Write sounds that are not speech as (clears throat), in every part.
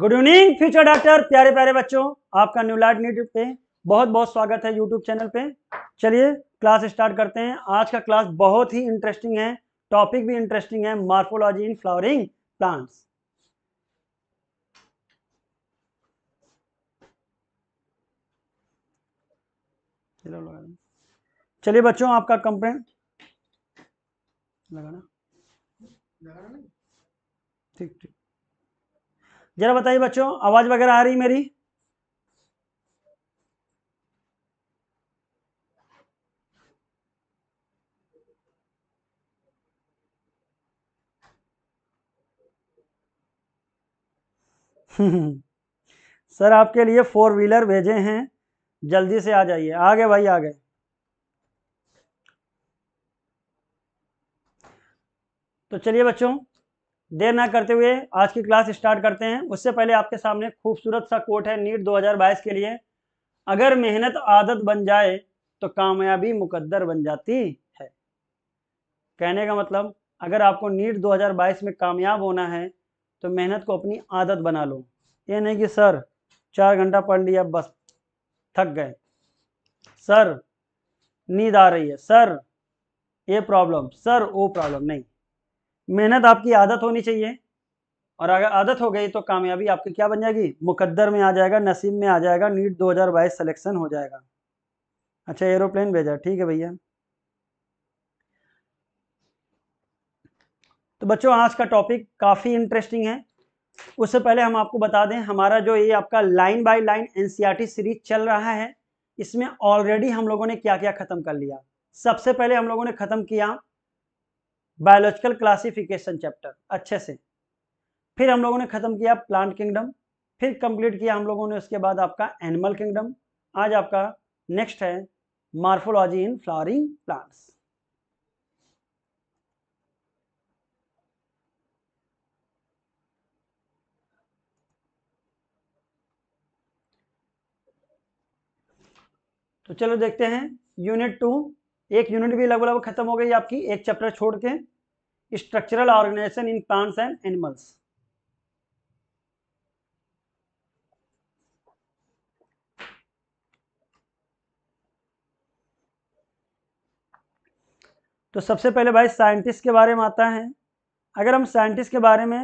Good evening future doctor प्यारे प्यारे बच्चों आपका न्यू लाइट नीट पे बहुत बहुत स्वागत है यूट्यूब चैनल पे चलिए क्लास स्टार्ट करते हैं आज का क्लास बहुत ही इंटरेस्टिंग है टॉपिक भी इंटरेस्टिंग है मार्फोलॉजी इन फ्लावरिंग प्लांट्स चलिए बच्चों आपका कंप्लेंट लगाना ठीक ठीक जरा बताइए बच्चों आवाज वगैरह आ रही मेरी (laughs) सर आपके लिए फोर व्हीलर भेजे हैं जल्दी से आ जाइए आ गए भाई आ गए तो चलिए बच्चों देर ना करते हुए आज की क्लास स्टार्ट करते हैं उससे पहले आपके सामने खूबसूरत सा कोट है नीट 2022 के लिए अगर मेहनत आदत बन जाए तो कामयाबी मुकद्दर बन जाती है कहने का मतलब अगर आपको नीट 2022 में कामयाब होना है तो मेहनत को अपनी आदत बना लो ये नहीं कि सर चार घंटा पढ़ लिया बस थक गए सर नींद आ रही है सर ये प्रॉब्लम सर वो प्रॉब्लम नहीं मेहनत आपकी आदत होनी चाहिए और अगर आदत हो गई तो कामयाबी आपकी क्या बन जाएगी मुकद्दर में आ जाएगा नसीब में आ जाएगा नीट 2022 सिलेक्शन हो जाएगा अच्छा एरोप्लेन भेजा ठीक है भैया तो बच्चों आज का टॉपिक काफ़ी इंटरेस्टिंग है उससे पहले हम आपको बता दें हमारा जो ये आपका line by line NCERT series चल रहा है इसमें ऑलरेडी हम लोगों ने क्या क्या ख़त्म कर लिया सबसे पहले हम लोगों ने ख़त्म किया बायोलॉजिकल क्लासिफिकेशन चैप्टर अच्छे से फिर हम लोगों ने ख़त्म किया प्लांट किंगडम फिर कंप्लीट किया हम लोगों ने उसके बाद आपका एनिमल किंगडम आज आपका नेक्स्ट है मार्फोलॉजी इन फ्लावरिंग प्लांट्स तो चलो देखते हैं यूनिट टू एक यूनिट भी लगभग लगभग खत्म हो गई आपकी एक चैप्टर छोड़ के structural organisation in plants and animals तो सबसे पहले भाई साइंटिस्ट के बारे में आता है अगर हम साइंटिस्ट के बारे में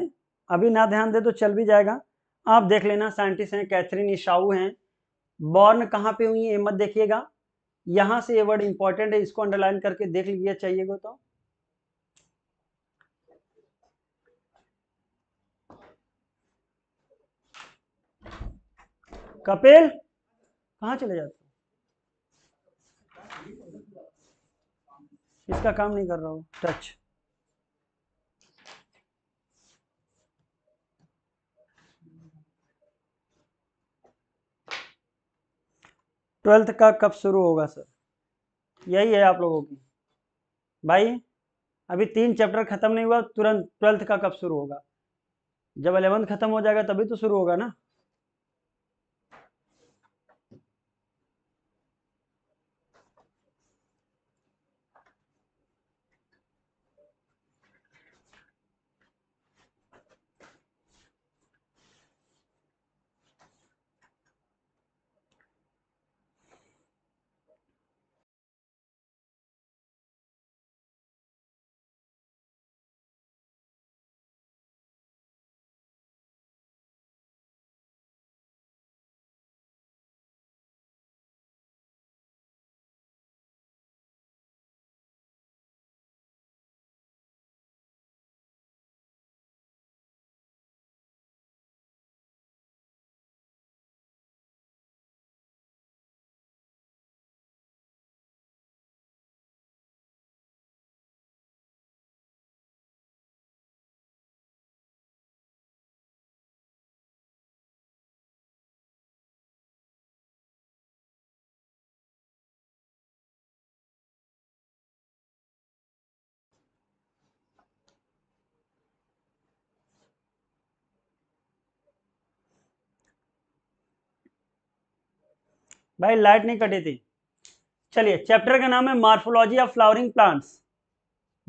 अभी ना ध्यान दें तो चल भी जाएगा आप देख लेना साइंटिस्ट हैं कैथरीन ईशाऊ हैं बॉर्न कहाँ पे हुई है मत देखिएगा यहां से ये वर्ड इंपॉर्टेंट है इसको अंडरलाइन करके देख लीजिए चाहिएगा तो कपिल कहा चले जाते इसका काम नहीं कर रहा हूं टच ट्वेल्थ का कब शुरू होगा सर यही है आप लोगों की भाई अभी तीन चैप्टर ख़त्म नहीं हुआ तुरंत ट्वेल्थ का कब शुरू होगा जब अलेवंथ ख़त्म हो जाएगा तभी तो शुरू होगा ना भाई लाइट नहीं कटी थी चलिए चैप्टर का नाम है मार्फोलॉजी ऑफ फ्लावरिंग प्लांट्स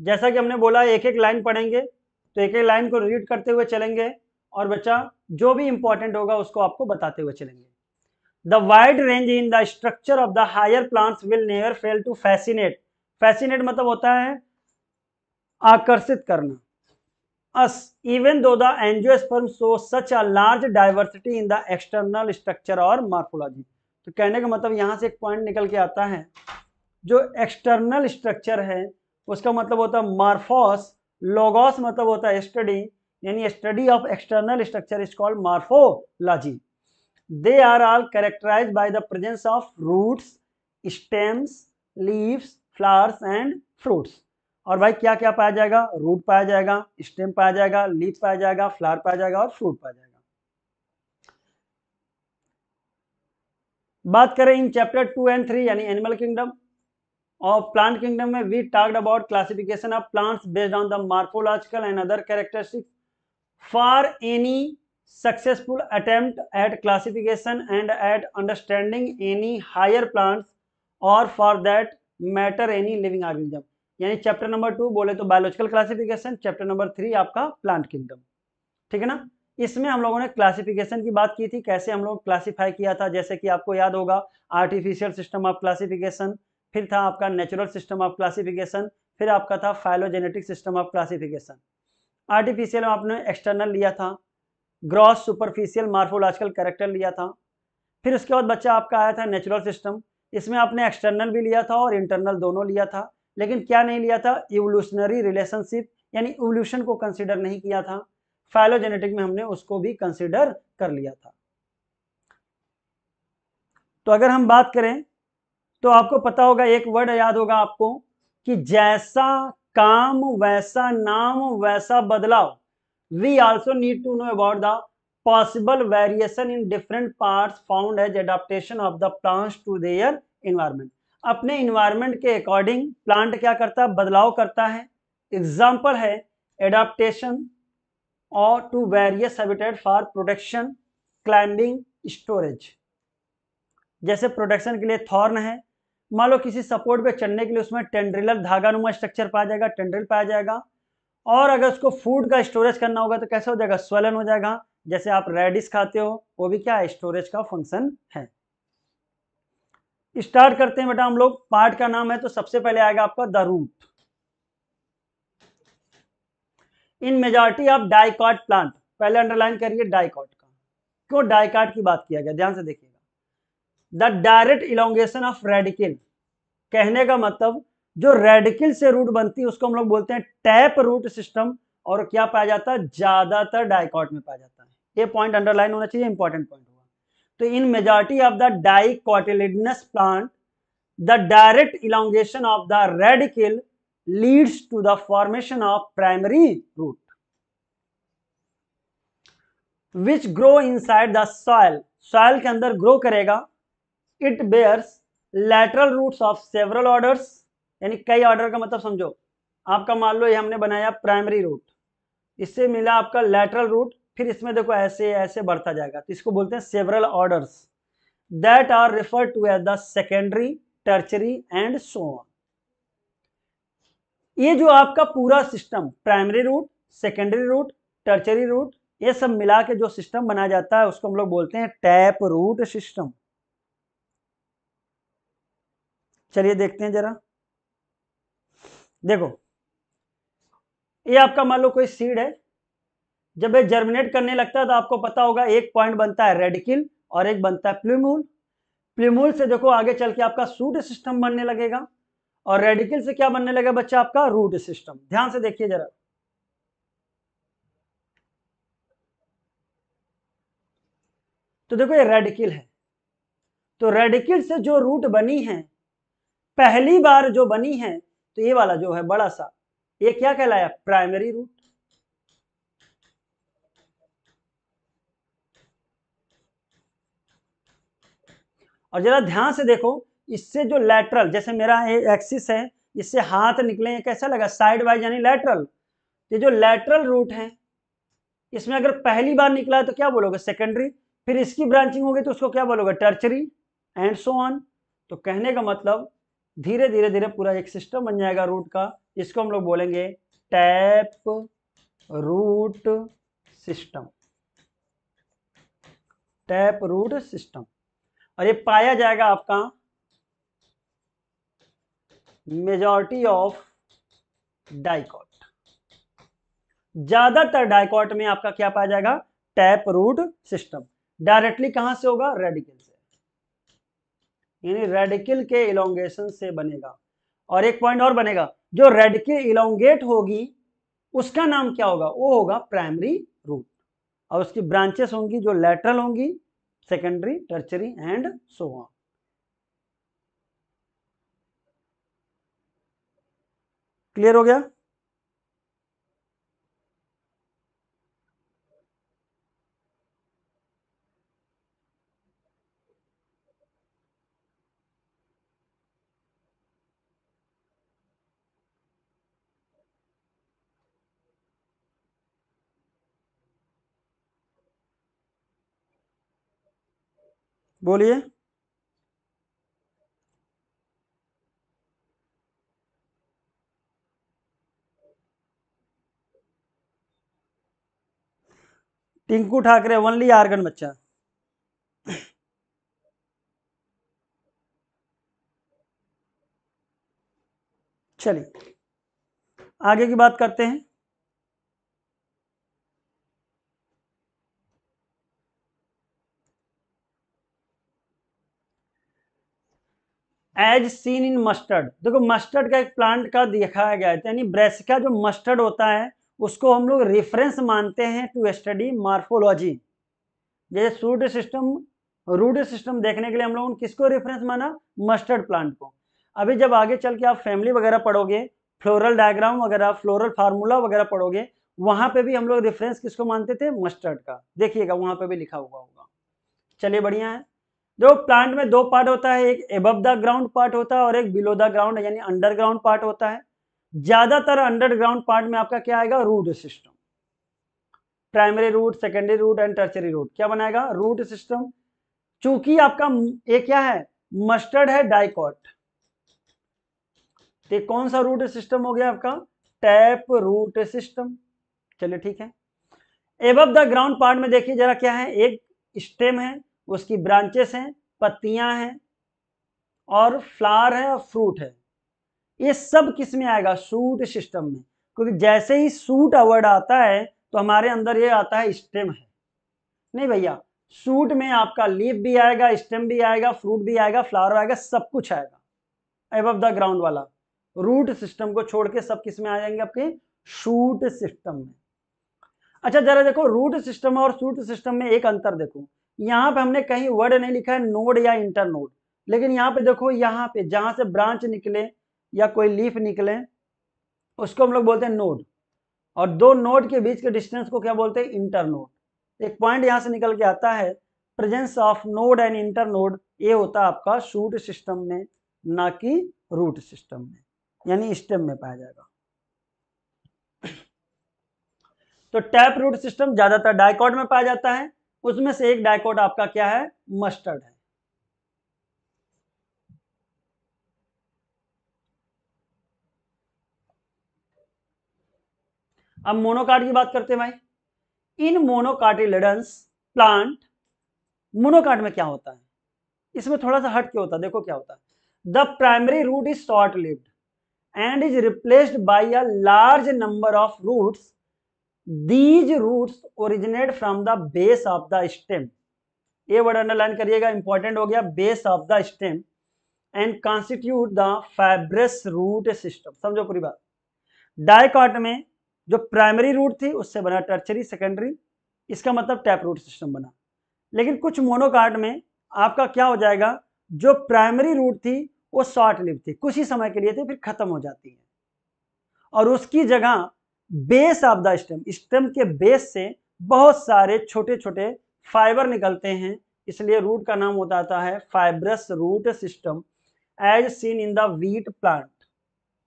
जैसा कि हमने बोला एक एक लाइन पढ़ेंगे तो एक एक लाइन को रीड करते हुए चलेंगे और बच्चा जो भी इंपॉर्टेंट होगा उसको आपको बताते हुए चलेंगे the wide range in the structure of the higher plants will never fail to fascinate fascinate मतलब होता है आकर्षित करना as even though the angiosperm show such a large diversity in the external structure और मार्फोलॉजी तो कहने का मतलब यहाँ से एक पॉइंट निकल के आता है जो एक्सटर्नल स्ट्रक्चर है उसका मतलब होता है मार्फोस लोगोस मतलब होता है स्टडी यानी study of external structure is called morphology they are all characterise by the presence of roots stems leaves flowers and fruits और भाई क्या क्या पाया जाएगा रूट पाया जाएगा स्टेम पाया जाएगा लीव पाया जाएगा फ्लावर पाया जाएगा और फ्रूट पाया जाएगा बात करें इन चैप्टर टू एंड थ्री यानी एनिमल किंगडम और प्लांट किंगडम में we talked about classification of plants based on the morphological and other characteristics for any successful attempt at classification and at understanding any higher plants और for that matter any living organism यानी chapter number two बोले तो biological classification chapter number three आपका plant kingdom ठीक है ना इसमें हम लोगों ने क्लासिफिकेशन की बात की थी कैसे हम लोग क्लासिफाई किया था जैसे कि आपको याद होगा आर्टिफिशियल सिस्टम ऑफ क्लासिफिकेशन फिर था आपका नेचुरल सिस्टम ऑफ क्लासिफिकेशन फिर आपका था phylogenetic system of classification artificial आपने एक्सटर्नल लिया था ग्रॉस सुपरफिशियल मार्फोलॉजिकल करेक्टर लिया था फिर उसके बाद बच्चा आपका आया था नेचुरल सिस्टम इसमें आपने एक्सटर्नल भी लिया था और इंटरनल दोनों लिया था लेकिन क्या नहीं लिया था इवोल्यूशनरी रिलेशनशिप यानी इवोल्यूशन को कंसिडर नहीं किया था फाइलोजेनेटिक में हमने उसको भी कंसिडर कर लिया था तो अगर हम बात करें तो आपको पता होगा एक वर्ड याद होगा आपको कि जैसा काम वैसा नाम वैसा बदलाव we also need to know about the possible variation in different part found as adaptation of the plants to their environment अपने इन्वायरमेंट के अकॉर्डिंग प्लांट क्या करता है बदलाव करता है एग्जाम्पल है adaptation or to various habitat for protection climbing storage जैसे प्रोटेक्शन के लिए थॉर्न है मान लो किसी सपोर्ट पे चढ़ने के लिए उसमें टेंड्रिलर धागानुमा स्ट्रक्चर पाया जाएगा टेंड्रिल पाया जाएगा और अगर उसको फूड का स्टोरेज करना होगा तो कैसा हो जाएगा स्वेलन हो जाएगा जैसे आप रेडिस खाते हो वो भी क्या है स्टोरेज का फंक्शन है स्टार्ट करते हैं बेटा हम लोग पार्ट का नाम है तो सबसे पहले आएगा आपका the root in majority of dicot plant पहले अंडरलाइन करिए डाइकॉट का क्यों डाइकॉट की बात किया गया ध्यान से देखिएगा the direct elongation of radicle कहने का मतलब जो रेडिकिल से रूट बनती है उसको हम लोग बोलते हैं टैप रूट सिस्टम और क्या पाया जाता है ज्यादातर डाइकॉट में पाया जाता है ये पॉइंट अंडरलाइन होना चाहिए इंपॉर्टेंट पॉइंट हुआ तो in majority of the dicotyledonous plant the direct elongation of the radicle to the formation of primary root which grow inside the soil soil के अंदर ग्रो करेगा it bears lateral roots of several orders यानी कई order का मतलब समझो आपका मान लो ये हमने बनाया प्राइमरी रूट इससे मिला आपका लेटरल रूट फिर इसमें देखो ऐसे ऐसे बढ़ता जाएगा तो इसको बोलते हैं several order that are refer to as the secondary tertiary and so on ये जो आपका पूरा system primary root secondary root tertiary root ये सब मिला के जो सिस्टम बनाया जाता है उसको हम लोग बोलते हैं टैप रूट सिस्टम चलिए देखते हैं जरा देखो ये आपका मान लो कोई सीड है जब ये जर्मिनेट करने लगता है तो आपको पता होगा एक पॉइंट बनता है रेडिकिल और एक बनता है प्लूमूल प्लूमूल से देखो आगे चल के आपका सूट सिस्टम बनने लगेगा और रेडिकल से क्या बनने लगा बच्चा आपका रूट सिस्टम ध्यान से देखिए जरा तो देखो ये रेडिकल है तो रेडिकल से जो रूट बनी है पहली बार जो बनी है तो ये वाला जो है बड़ा सा ये क्या कहलाया प्राइमरी रूट और जरा ध्यान से देखो इससे जो लेटरल जैसे मेरा ये एक्सिस है इससे हाथ निकले कैसा लगा साइड वाइज यानी लेटरल ये जो लेटरल रूट है इसमें अगर पहली बार निकला तो क्या बोलोगे सेकेंडरी फिर इसकी ब्रांचिंग होगी तो उसको क्या बोलोगे टर्चरी एंड सो ऑन तो कहने का मतलब धीरे धीरे धीरे पूरा एक सिस्टम बन जाएगा रूट का इसको हम लोग बोलेंगे tap root system tap root system और ये पाया जाएगा आपका मेजॉरिटी ऑफ डाइकॉट ज्यादातर डायकॉट में आपका क्या पाया जाएगा टैप रूट सिस्टम डायरेक्टली कहां से होगा रेडिकल से यानी रेडिकल के इलोंगेशन से बनेगा और एक पॉइंट और बनेगा जो रेडिकल इलोंगेट होगी उसका नाम क्या होगा वो होगा प्राइमरी रूट और उसकी ब्रांचेस होंगी जो लेटरल होंगी secondary tertiary and so on clear हो गया बोलिए टिंकू ठाकरे ओनली आर्गन बच्चा चलिए आगे की बात करते हैं एज सीन इन मस्टर्ड देखो मस्टर्ड का एक प्लांट का दिखाया गया है यानी ब्रेसिका जो मस्टर्ड होता है उसको हम लोग रेफरेंस मानते हैं टू स्टडी मार्फोलॉजी जैसे सूड सिस्टम रूट सिस्टम देखने के लिए हम लोगों ने किसको रेफरेंस माना मस्टर्ड प्लांट को अभी जब आगे चल के आप फैमिली वगैरह पढ़ोगे फ्लोरल डायग्राम वगैरह फ्लोरल फार्मूला वगैरह पढ़ोगे वहाँ पे भी हम लोग रेफरेंस किसको मानते थे मस्टर्ड का देखिएगा वहाँ पे भी लिखा हुआ होगा चलिए बढ़िया है जो प्लांट में दो पार्ट होता है एक एब द ग्राउंड पार्ट होता है और एक बिलो द ग्राउंड यानी अंडरग्राउंड पार्ट होता है ज्यादातर अंडरग्राउंड पार्ट में आपका क्या आएगा root system primary root secondary root and tertiary root क्या बनाएगा रूट सिस्टम चूंकि आपका ये क्या है मस्टर्ड है डाइकॉट तो कौन सा रूट सिस्टम हो गया आपका टैप रूट सिस्टम चलिए ठीक है एबव द ग्राउंड पार्ट में देखिए जरा क्या है एक स्टेम है उसकी ब्रांचेस हैं पत्तियां हैं और फ्लावर है और फ्रूट है ये सब किस में आएगा सूट सिस्टम में क्योंकि जैसे ही सूट अवर्ड आता है तो हमारे अंदर ये आता है स्टेम है नहीं भैया सूट में आपका लीफ भी आएगा स्टेम भी आएगा फ्रूट भी आएगा फ्लावर आएगा सब कुछ आएगा एब द ग्राउंड वाला रूट सिस्टम को छोड़ के सब किस में आ जाएंगे आपके शूट सिस्टम में अच्छा जरा देखो रूट सिस्टम और सूट सिस्टम में एक अंतर देखो यहाँ पे हमने कहीं वर्ड नहीं लिखा है नोड या इंटर नोड लेकिन यहाँ पे देखो यहाँ पे जहां से ब्रांच निकले या कोई लीफ निकले उसको हम लोग बोलते हैं नोड और दो नोड के बीच के डिस्टेंस को क्या बोलते हैं इंटर नोड एक पॉइंट यहाँ से निकल के आता है presence of node and internode ये होता है आपका शूट सिस्टम में ना कि रूट सिस्टम में यानी स्टेम में पाया जाएगा तो टैप रूट सिस्टम ज्यादातर डायकॉट में पाया जाता है उसमें से एक डायकॉट आपका क्या है मस्टर्ड है अब मोनोकार्ड की बात करते हैं भाई इन मोनोकार्टिलेडन्स प्लांट मोनोकार्ड में क्या होता है इसमें थोड़ा सा हट क्यों होता है देखो क्या होता है the primary root is short lived and is replaced by a large number of root these root originate from the base of the stem ये वर्ड अंडरलाइन करिएगा इंपॉर्टेंट हो गया base of the stem and constitute the fibrous root system समझो पूरी बात dicot में जो primary root थी उससे बना टर्चरी सेकेंडरी इसका मतलब टैप रूट सिस्टम बना लेकिन कुछ मोनोकार्ड में आपका क्या हो जाएगा जो प्राइमरी रूट थी वो शॉर्ट लिव थी कुछ ही समय के लिए थी फिर खत्म हो जाती है और उसकी जगह base of the stem stem के बेस से बहुत सारे छोटे छोटे फाइबर निकलते हैं इसलिए रूट का नाम होता आता है fibrous root system as seen in the wheat plant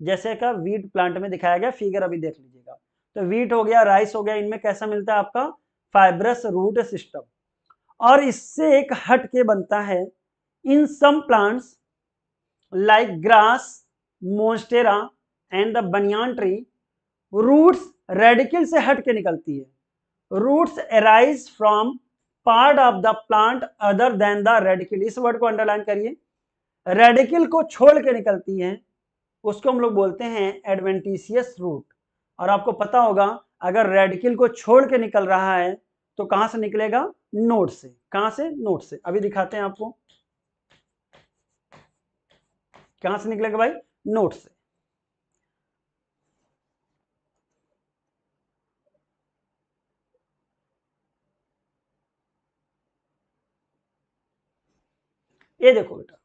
जैसे का वीट प्लांट में दिखाया गया फिगर अभी देख लीजिए तो वीट हो गया राइस हो गया इनमें कैसा मिलता है आपका फाइब्रस रूट सिस्टम और इससे एक हट के बनता है in some plants like grass Monstera and the banyan tree roots radicle से हट के निकलती है roots arise from part of the plant other than the radicle इस वर्ड को अंडरलाइन करिए रेडिकल को छोड़ के निकलती है उसको हम लोग बोलते हैं एडवेंटिशियस रूट और आपको पता होगा अगर रेडिकल को छोड़ के निकल रहा है तो कहां से निकलेगा नोट से कहां से नोट से अभी दिखाते हैं आपको कहां से निकलेगा भाई नोट से ये देखो बेटा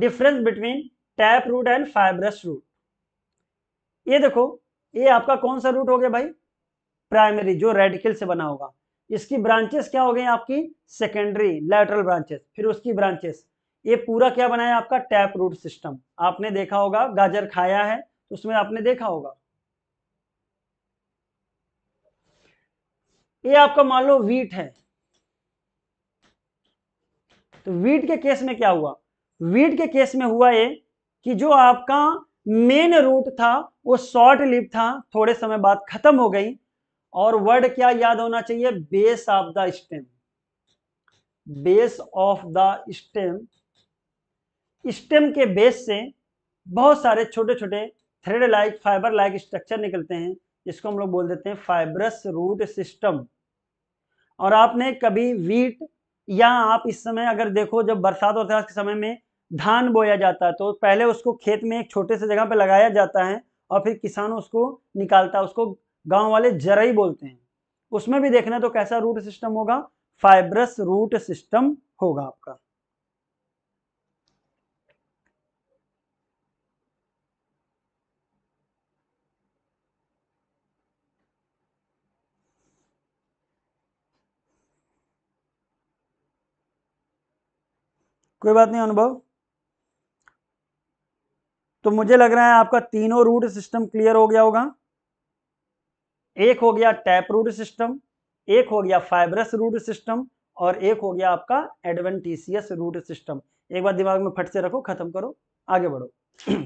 difference between tap root and fibrous root ये देखो ए आपका कौन सा रूट हो गया भाई प्राइमरी जो रेडिकल से बना होगा इसकी ब्रांचेस क्या हो गई आपकी सेकेंडरी लेटरल ब्रांचेस फिर उसकी ब्रांचेस ये पूरा क्या बनाया आपका टैप रूट सिस्टम आपने देखा होगा गाजर खाया है तो उसमें आपने देखा होगा ये आपका मान लो वीट है तो वीट के केस में क्या हुआ वीट के केस में हुआ ये कि जो आपका मेन रूट था वो शॉर्ट लिप था थोड़े समय बाद खत्म हो गई और वर्ड क्या याद होना चाहिए base of the stem base of the stem stem के बेस से बहुत सारे छोटे छोटे thread like fibre like structure निकलते हैं जिसको हम लोग बोल देते हैं फाइबरस रूट सिस्टम और आपने कभी वीट या आप इस समय अगर देखो जब बरसात वरसात के समय में धान बोया जाता है तो पहले उसको खेत में एक छोटे से जगह पर लगाया जाता है और फिर किसान उसको निकालता है उसको गांव वाले जरई बोलते हैं उसमें भी देखना तो कैसा रूट सिस्टम होगा फाइब्रस रूट सिस्टम होगा आपका कोई बात नहीं अनुभव तो मुझे लग रहा है आपका तीनों रूट सिस्टम क्लियर हो गया होगा एक हो गया टैप रूट सिस्टम एक हो गया फाइबरस रूट सिस्टम और एक हो गया आपका एडवेंटीसियस रूट सिस्टम एक बार दिमाग में फट से रखो खत्म करो आगे बढ़ो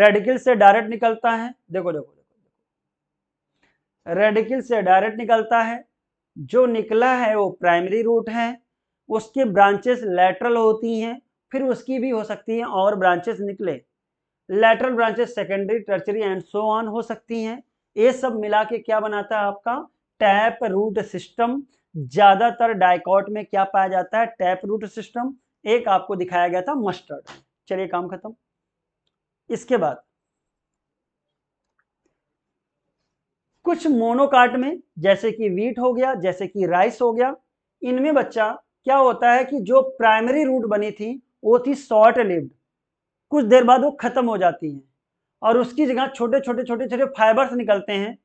रेडिकल (clears throat) से डायरेक्ट निकलता है देखो देखो देखो रेडिकल से डायरेक्ट निकलता है जो निकला है वो प्राइमरी रूट है उसके ब्रांचेस लेटरल होती हैं फिर उसकी भी हो सकती है और ब्रांचेस निकले lateral branches secondary tertiary and so on हो सकती हैं ये सब मिला के क्या बनाता है आपका टैप रूट सिस्टम ज़्यादातर डायकॉट में क्या पाया जाता है टैप रूट सिस्टम एक आपको दिखाया गया था मस्टर्ड चलिए काम खत्म इसके बाद कुछ मोनोकार्ट में जैसे कि वीट हो गया जैसे कि राइस हो गया इनमें बच्चा क्या होता है कि जो प्राइमरी रूट बनी थी वो थी शॉर्ट लिव्ड कुछ देर बाद वो ख़त्म हो जाती हैं और उसकी जगह छोटे छोटे छोटे छोटे फाइबर्स निकलते हैं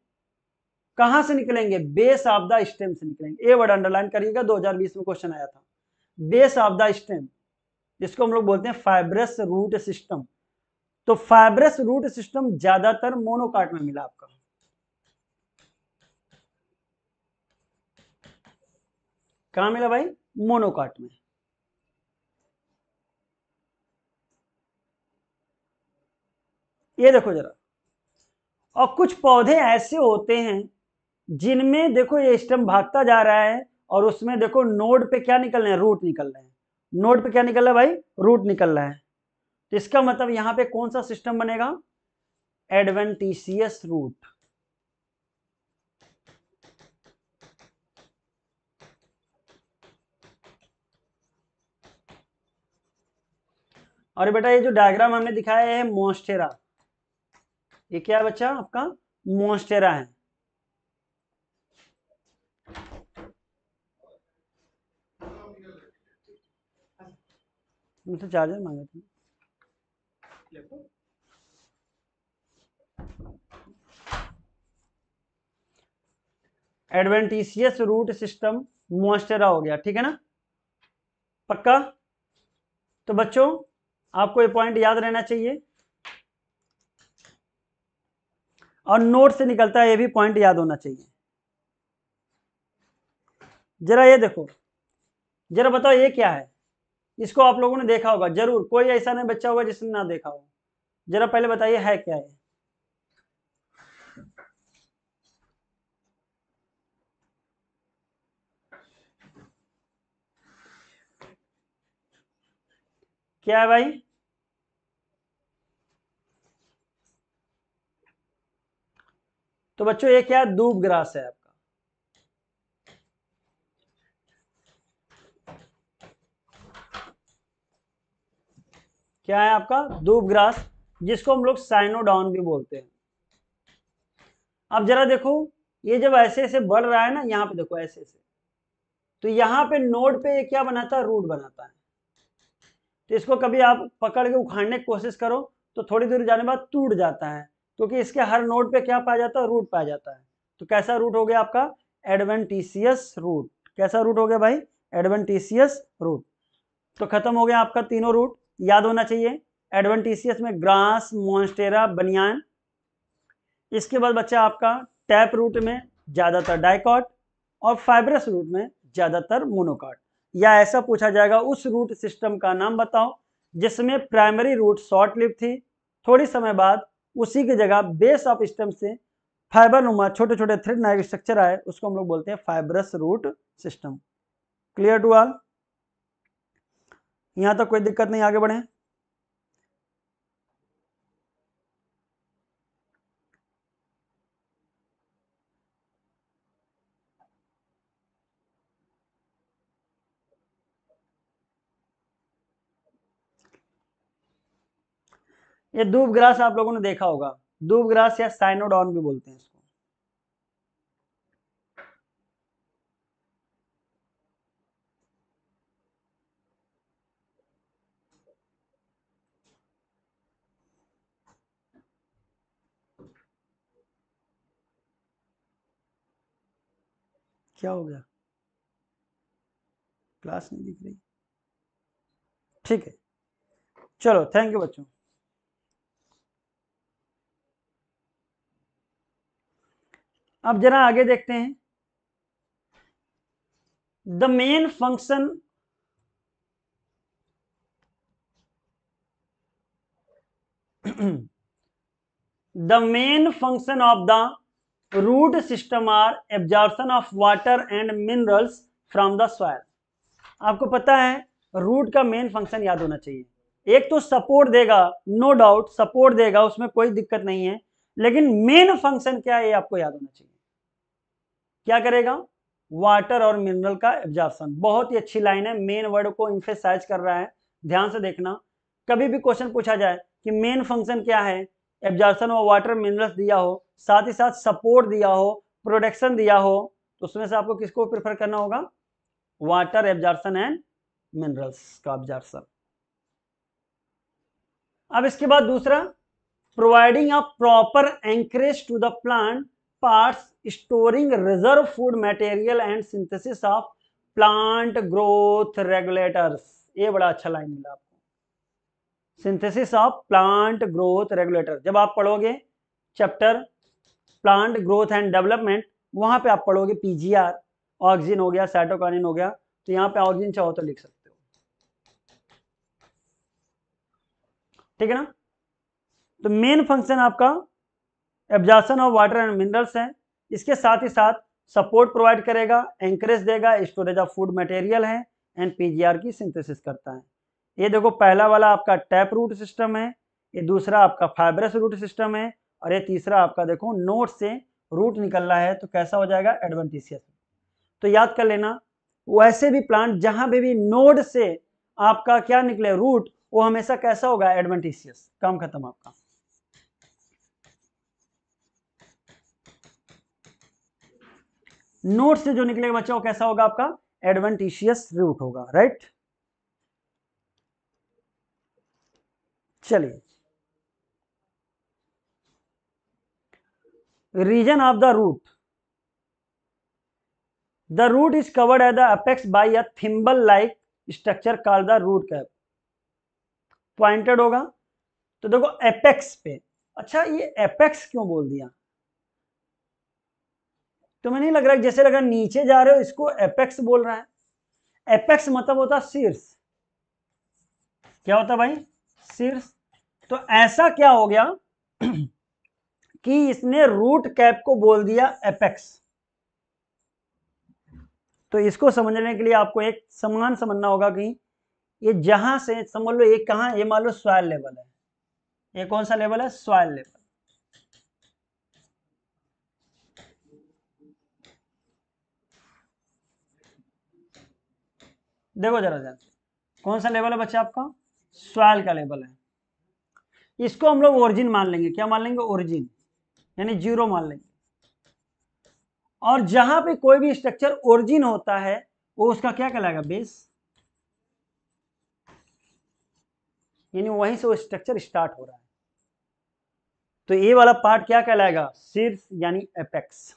कहाँ से निकलेंगे बेस ऑफ द स्टेम से निकलेंगे ए वर्ड अंडरलाइन करिएगा 2020 में क्वेश्चन आया था बेस ऑफ द स्टेम जिसको हम लोग बोलते हैं फाइब्रस रूट सिस्टम तो फाइब्रस रूट सिस्टम ज्यादातर मोनोकार्ट में मिला आपका कहा मिला भाई मोनोकार्ट में ये देखो जरा और कुछ पौधे ऐसे होते हैं जिनमें देखो ये स्टम भागता जा रहा है और उसमें देखो नोड पे क्या निकल रहे हैं रूट निकल रहे हैं नोड पे क्या निकल रहा है भाई रूट निकल रहा है तो इसका मतलब यहाँ पे कौन सा सिस्टम बनेगा एडवेंटिशियस रूट और बेटा ये जो डायग्राम हमने दिखाया है मोस्टेरा ये क्या बच्चा आपका मोन्स्टेरा है मुझसे चार्जर मांगा था एडवेंटिशियस रूट सिस्टम मोस्टेरा हो गया ठीक है ना पक्का तो बच्चों आपको ये पॉइंट याद रहना चाहिए और नोट से निकलता है ये भी पॉइंट याद होना चाहिए जरा ये देखो जरा बताओ ये क्या है इसको आप लोगों ने देखा होगा जरूर कोई ऐसा नहीं बच्चा होगा जिसने ना देखा हो जरा पहले बताइए है क्या है क्या है भाई तो बच्चों ये क्या दूब ग्रास है आपका क्या है आपका दूब ग्रास जिसको हम लोग साइनोडाउन भी बोलते हैं अब जरा देखो ये जब ऐसे ऐसे बढ़ रहा है ना यहां पे देखो ऐसे ऐसे तो यहां पे नोड पे ये क्या बनाता है रूट बनाता है तो इसको कभी आप पकड़ के उखाड़ने की कोशिश करो तो थोड़ी दूर जाने बाद टूट जाता है क्योंकि इसके हर नोड पे क्या पाया जाता है रूट पाया जाता है तो कैसा रूट हो गया आपका एडवेंटिसियस रूट कैसा रूट हो गया भाई एडवेंटिसियस रूट तो खत्म हो गया आपका तीनों रूट याद होना चाहिए एडवेंटिसियस में ग्रास मोन्स्टेरा बनियान इसके बाद बच्चा आपका टैप रूट में ज़्यादातर डाइकॉट और फाइब्रस रूट में ज़्यादातर मोनोकॉट या ऐसा पूछा जाएगा उस रूट सिस्टम का नाम बताओ जिसमें प्राइमरी रूट शॉर्ट लिव थी थोड़ी समय बाद उसी की जगह बेस ऑफ स्टेम से फाइबर नुमा छोटे छोटे थ्रेड नाइक स्ट्रक्चर आए उसको हम लोग बोलते हैं fibrous root system clear to all यहां तक तो कोई दिक्कत नहीं आगे बढ़े ये दूब ग्रास आप लोगों ने देखा होगा दूब ग्रास या साइनोडॉन भी बोलते हैं इसको क्या हो गया क्लास नहीं दिख रही ठीक है चलो थैंक यू बच्चों अब जरा आगे देखते हैं the main function the main function of the root system are absorption of water and minerals from the soil आपको पता है रूट का मेन फंक्शन याद होना चाहिए एक तो सपोर्ट देगा नो डाउट सपोर्ट देगा उसमें कोई दिक्कत नहीं है लेकिन मेन फंक्शन क्या है आपको याद होना चाहिए क्या करेगा वाटर और मिनरल का एब्जॉर्प्शन बहुत ही अच्छी लाइन है मेन वर्ड को इंफेसाइज कर रहा है ध्यान से देखना कभी भी क्वेश्चन पूछा जाए कि मेन फंक्शन क्या है एब्जॉर्प्शन और वाटर मिनरल्स दिया हो साथ ही साथ सपोर्ट दिया हो प्रोडक्शन दिया हो तो उसमें से आपको किसको प्रेफर करना होगा वाटर एब्जॉर्प्शन एंड मिनरल्स का एब्जॉर्प्शन अब इसके बाद दूसरा providing a proper anchorage to the plant parts storing reserve food material and synthesis of plant growth regulators ये बड़ा अच्छा लाइन मिला आपको synthesis of plant growth regulator जब आप पढ़ोगे chapter plant growth and development वहां पे आप पढ़ोगे पीजीआर ऑक्सीजन हो गया साइटोकॉनिन हो गया तो यहाँ पे ऑक्सीजन चाहो तो लिख सकते हो ठीक है ना तो मेन फंक्शन आपका absorption of water and minerals है इसके साथ ही साथ सपोर्ट प्रोवाइड करेगा एंकरेज देगा स्टोरेज ऑफ फूड मटेरियल है एंड पीजीआर की सिंथेसिस करता है ये देखो पहला वाला आपका टैप रूट सिस्टम है ये दूसरा आपका फाइब्रस रूट सिस्टम है और ये तीसरा आपका देखो नोट से रूट निकल रहा है तो कैसा हो जाएगा एडवेंटिशियस तो याद कर लेना वैसे भी प्लांट जहाँ भी, भी नोड से आपका क्या निकले रूट वो हमेशा कैसा होगा एडवेंटिशियस काम खत्म आपका नोट से जो निकलेगा बच्चा वो कैसा होगा आपका एडवेंटिशियस रूट होगा राइट चलिए region of the root the root is covered at the apex by a thimble like structure call the root cap pointed होगा तो देखो एपेक्स पे अच्छा ये एपेक्स क्यों बोल दिया तुम्हें नहीं लग रहा है जैसे लग रहा नीचे जा रहे हो इसको एपेक्स बोल रहा है एपेक्स मतलब होता शीर्ष क्या होता भाई शीर्ष तो ऐसा क्या हो गया (clears throat) कि इसने रूट कैप को बोल दिया एपेक्स तो इसको समझने के लिए आपको एक समान समझना होगा कि ये जहां से समझ लो ये कहा ये मान लो सॉयल लेवल है ये कौन सा लेवल है सॉयल लेवल देखो जरा ध्यान कौन सा लेवल है बच्चा आपका सॉयल का लेवल है इसको हम लोग ओरिजिन मान लेंगे क्या मान लेंगे ओरिजिन यानी जीरो मान लेंगे और जहां पे कोई भी स्ट्रक्चर ओरिजिन होता है वो उसका क्या कहलाएगा बेस यानी वहीं से वो स्ट्रक्चर स्टार्ट हो रहा है तो ये वाला पार्ट क्या कहलाएगा सिर्फ यानी एपेक्स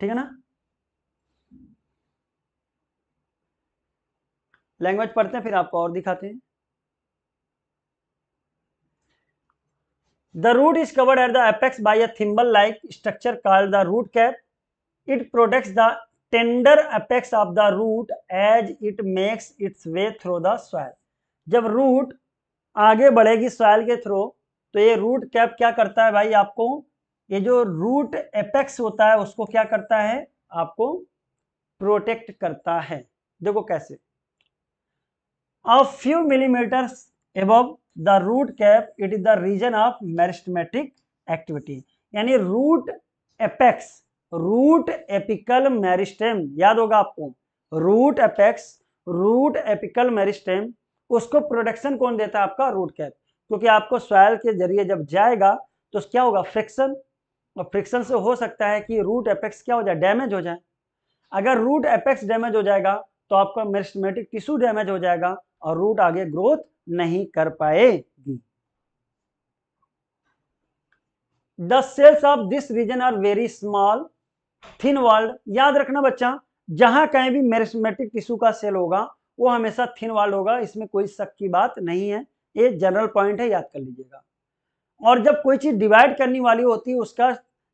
ठीक है ना लैंग्वेज पढ़ते हैं फिर आपको और दिखाते हैं the root is covered at the apex by a thimble like structure call the root cap it protect the tender apex of the root as it makes its way through the soil जब root आगे बढ़ेगी soil के throw तो ये root cap क्या करता है भाई आपको ये जो रूट एपेक्स होता है उसको क्या करता है आपको प्रोटेक्ट करता है देखो कैसे a few millimetre above the root cap it is the region of meristematic activity यानी root apex root apical meristem याद होगा आपको root apex root apical meristem उसको प्रोटेक्शन कौन देता है आपका रूट कैप क्योंकि आपको सॉयल के जरिए जब जाएगा तो क्या होगा फ्रिक्शन और फ्रिक्शन से हो सकता है कि रूट एपेक्स क्या हो जाए डैमेज हो जाए अगर रूट एपेक्स डैमेज हो जाएगा तो आपका मेरिस्टमेटिक टिश्यू डैमेज हो जाएगा और रूट आगे ग्रोथ नहीं कर पाएगी the cells of this region are very small thin walled याद रखना बच्चा जहां कहीं भी मेरिस्टमेटिक टिश्यू का सेल होगा वो हमेशा थिन वर्ल्ड होगा इसमें कोई शक की बात नहीं है ये जनरल पॉइंट है याद कर लीजिएगा और जब कोई चीज़ डिवाइड करने वाली होती है उसका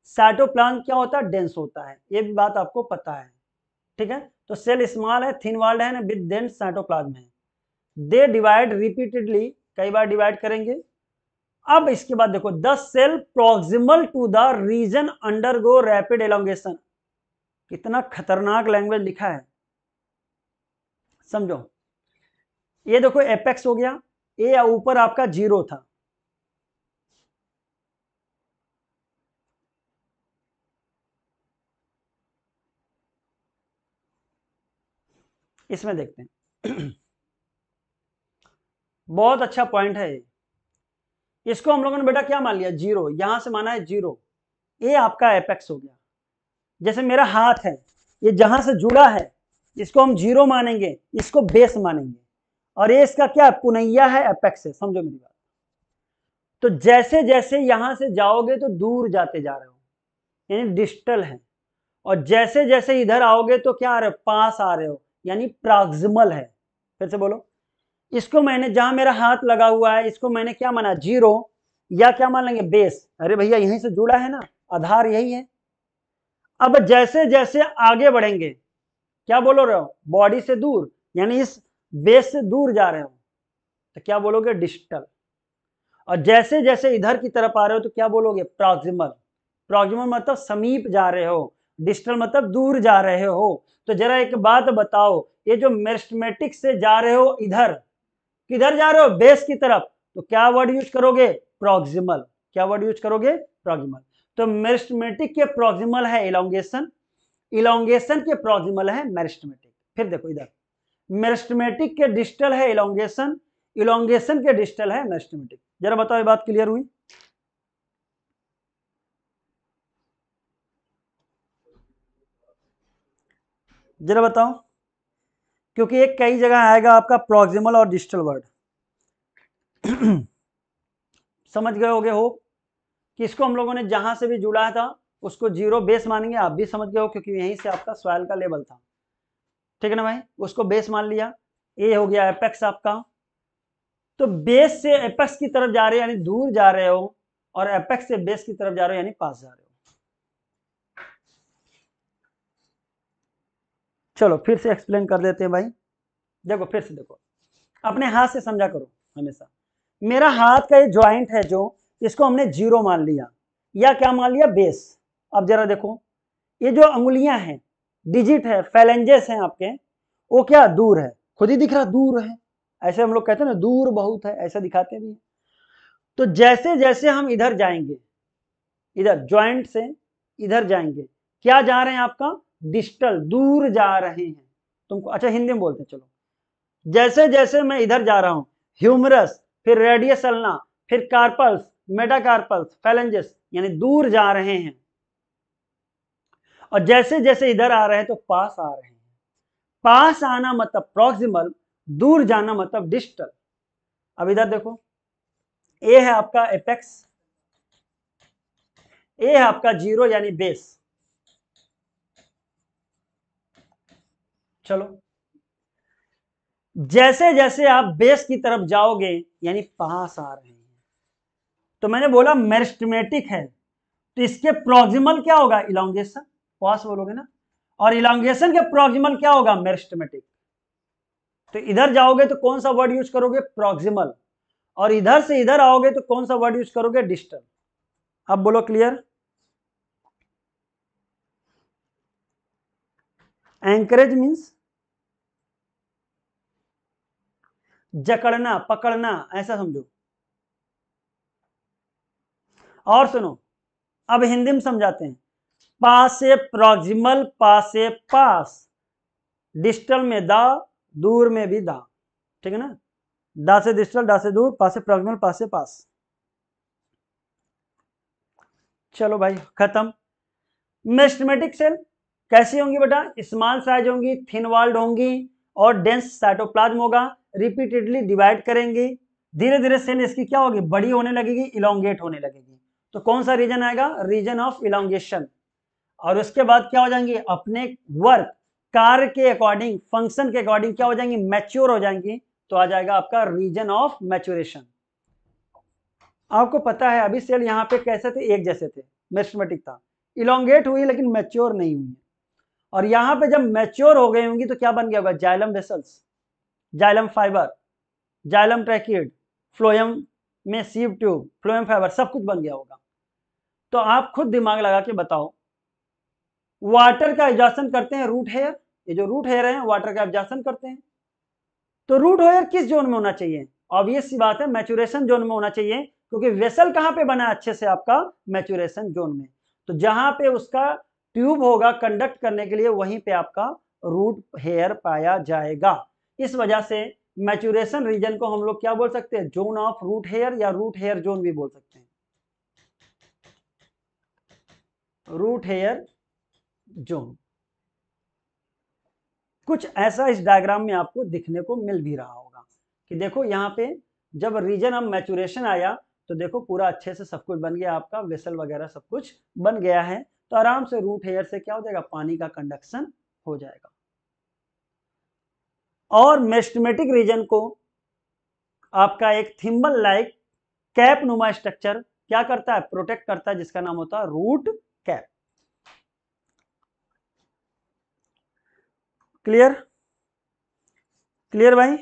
साइटोप्लाज्म क्या होता है डेंस होता है ये भी बात आपको पता है ठीक है तो सेल स्मॉल है थिन वाल्ड है विद डेंस साइटोप्लाज्म है दे डिवाइड रिपीटेडली कई बार डिवाइड करेंगे अब इसके बाद देखो the cell proximal to the region undergo rapid elongation कितना खतरनाक लैंग्वेज लिखा है समझो ये देखो एपेक्स हो गया ये ऊपर आपका जीरो था इसमें देखते हैं (clears throat) बहुत अच्छा पॉइंट है इसको हम लोगों ने बेटा क्या मान लिया जीरो यहां से माना है जीरो ये आपका एपेक्स हो गया जैसे मेरा हाथ है ये जहां से जुड़ा है इसको हम जीरो मानेंगे इसको बेस मानेंगे और ये इसका क्या पुनैया है एपेक्स है समझो मेरी बात तो जैसे जैसे यहां से जाओगे तो दूर जाते जा रहे हो यानी डिस्टल है और जैसे जैसे इधर आओगे तो क्या आ रहे हो पास आ रहे हो यानी प्राग्जमल है फिर से बोलो इसको मैंने जहां मेरा हाथ लगा हुआ है इसको मैंने क्या माना जीरो या क्या मान लेंगे बेस अरे भैया यहीं से जुड़ा है ना आधार यही है अब जैसे जैसे आगे बढ़ेंगे क्या बोलो रहे हो बॉडी से दूर यानी इस बेस से दूर जा रहे हो तो क्या बोलोगे डिजिटल और जैसे जैसे इधर की तरफ आ रहे हो तो क्या बोलोगे प्रॉक्सिमल प्रॉक्सिमल मतलब समीप जा रहे हो डिस्टल मतलब दूर जा रहे हो तो जरा एक बात बताओ ये जो मेस्टमेटिक से जा रहे हो इधर किधर जा रहे हो बेस की तरफ तो क्या वर्ड यूज करोगे प्रोक्सिमल क्या वर्ड यूज करोगे प्रोक्सिमल तो मेरिस्टमेटिक के प्रोक्सिमल है इलोंगेशन इलोंगेशन के प्रोक्सिमल है मेरिस्टमेटिक फिर देखो इधर मेरिस्टमेटिक के डिस्टल है इलोंगेशन इलोंगेशन के डिस्टल है मेरिस्टमेटिक जरा बताओ ये बात क्लियर हुई जरा बताओ क्योंकि एक कई जगह आएगा आपका प्रोक्सिमल और डिजिटल वर्ड (clears throat) समझ गए होगे हो कि इसको हम लोगों ने जहां से भी जुड़ा था उसको जीरो बेस मानेंगे आप भी समझ गए हो क्योंकि यहीं से आपका सॉयल का लेवल था ठीक है ना भाई उसको बेस मान लिया ए हो गया एपेक्स आपका तो बेस से एपेक्स की तरफ जा रहे हो यानी दूर जा रहे हो और एपेक्स से बेस की तरफ जा रहे हो यानी पास जा रहे हो चलो फिर से एक्सप्लेन कर देते हैं भाई देखो फिर से देखो अपने हाथ से समझा करो हमेशा मेरा हाथ का ये ज्वाइंट है जो इसको हमने जीरो मान लिया या क्या मान लिया बेस अब जरा देखो ये जो अंगुलियां हैं डिजिट है फैलेंजेस हैं आपके वो क्या दूर है खुद ही दिख रहा दूर है ऐसे हम लोग कहते हैं ना दूर बहुत है ऐसा दिखाते भी तो जैसे जैसे हम इधर जाएंगे इधर ज्वाइंट से इधर जाएंगे क्या जा रहे हैं आपका डिस्टल दूर जा रहे हैं तुमको अच्छा हिंदी में बोलते हैं चलो जैसे जैसे मैं इधर जा रहा हूं ह्यूमरस फिर रेडियस अल्ना फिर कार्पल्स मेटाकार्पल्स फैलेंजेस यानी दूर जा रहे हैं और जैसे जैसे इधर आ रहे हैं तो पास आ रहे हैं पास आना मतलब प्रॉक्सिमल दूर जाना मतलब डिस्टल अब इधर देखो ए है आपका एपेक्स ए है आपका जीरो यानी बेस चलो जैसे जैसे आप बेस की तरफ जाओगे यानी पास आ रहे हैं तो मैंने बोला मेरिस्टमेटिक है तो इसके प्रोक्सिमल क्या होगा इलांगेशन पास बोलोगे ना और इलांगेशन के प्रोक्सिमल क्या होगा मेरिस्टमेटिक तो इधर जाओगे तो कौन सा वर्ड यूज करोगे प्रोक्सिमल और इधर से इधर आओगे तो कौन सा वर्ड यूज करोगे डिस्टल अब बोलो क्लियर एंकरेज मीन्स जकड़ना पकड़ना ऐसा समझो और सुनो अब हिंदी में समझाते हैं पास से प्रॉक्सिमल पास से पास डिस्टल में दा दूर में भी दा ठीक है ना दा से डिस्टल दा से दूर पास से प्रॉक्सिमल पास से पास चलो भाई खत्म मेस्टमेटिक सेल कैसी होंगी बेटा स्मॉल साइज होंगी थिन वाल्ड होंगी और डेंस साइटोप्लाज्म होगा रिपीटेडली डिवाइड करेंगे धीरे धीरे सेल इसकी क्या होगी बड़ी होने लगेगी इलांगेट होने लगेगी तो कौन सा रीजन आएगा रीजन ऑफ इलांगेशन और उसके बाद क्या हो जाएंगे अपने वर्क कार के अकॉर्डिंग फंक्शन के अकॉर्डिंग क्या हो जाएंगे मैच्योर हो जाएंगी तो आ जाएगा आपका रीजन ऑफ मैच्योरेशन आपको पता है अभी सेल यहाँ पे कैसे थे एक जैसे थे मेस्टमेटिक था इलांगेट हुई लेकिन मैच्योर नहीं हुई और यहाँ पे जब मैच्योर हो गए होंगी तो क्या बन गया होगा xylem vessels xylem fibre xylem tracheid phloem में सीव ट्यूब फ्लोएम फाइबर सब कुछ बन गया होगा तो आप खुद दिमाग लगा के बताओ वाटर का एब्जॉर्प्शन करते हैं रूट हेयर ये जो रूट हेयर है वाटर का एब्जॉर्प्शन करते हैं तो रूट हेयर किस जोन में होना चाहिए ऑब्वियस सी बात है मैचुरेशन जोन में होना चाहिए क्योंकि वेसल कहां पे बना है अच्छे से आपका मैचुरेशन जोन में तो जहां पे उसका ट्यूब होगा कंडक्ट करने के लिए वहीं पे आपका रूट हेयर पाया जाएगा इस वजह से मैचुरेशन रीजन को हम लोग क्या बोल सकते हैं जोन ऑफ रूट हेयर या रूट हेयर जोन भी बोल सकते हैं रूट हेयर जोन कुछ ऐसा इस डायग्राम में आपको दिखने को मिल भी रहा होगा कि देखो यहाँ पे जब रीजन ऑफ मैचुरेशन आया तो देखो पूरा अच्छे से सब कुछ बन गया आपका वेसल वगैरह सब कुछ बन गया है तो आराम से रूट हेयर से क्या हो जाएगा पानी का कंडक्शन हो जाएगा और मेस्टमेटिक रीजन को आपका एक थिम्बल लाइक कैप नुमा स्ट्रक्चर क्या करता है प्रोटेक्ट करता है जिसका नाम होता है रूट कैप क्लियर क्लियर भाई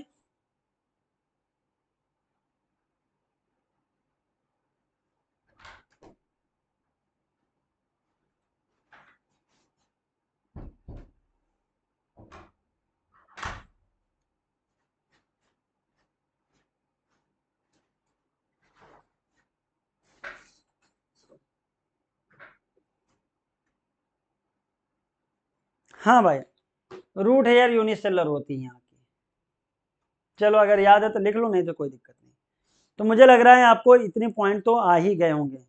हाँ भाई रूट हेयर यूनिसेलर होती है यहाँ की चलो अगर याद है तो लिख लो नहीं तो कोई दिक्कत नहीं तो मुझे लग रहा है आपको इतने पॉइंट तो आ ही गए होंगे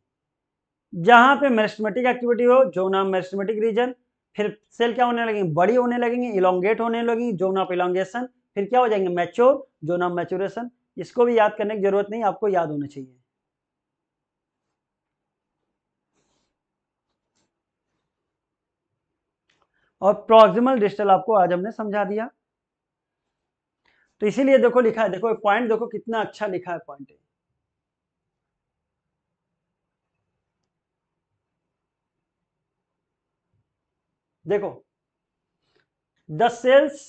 जहाँ पे मेरिस्टमेटिक एक्टिविटी हो जोना मेरिस्टमेटिक रीजन फिर सेल क्या होने लगेंगे बड़ी होने लगेंगे इलांगेट होने लगेंगे जोन ऑफ इलोंगेशन फिर क्या हो जाएंगे मैच्योर जोन ऑफ मैच्योरेशन इसको भी याद करने की जरूरत नहीं आपको याद होना चाहिए और प्रॉक्सिमल डिस्टल आपको आज हमने समझा दिया तो इसीलिए देखो लिखा है देखो पॉइंट देखो कितना अच्छा लिखा है पॉइंट देखो the cells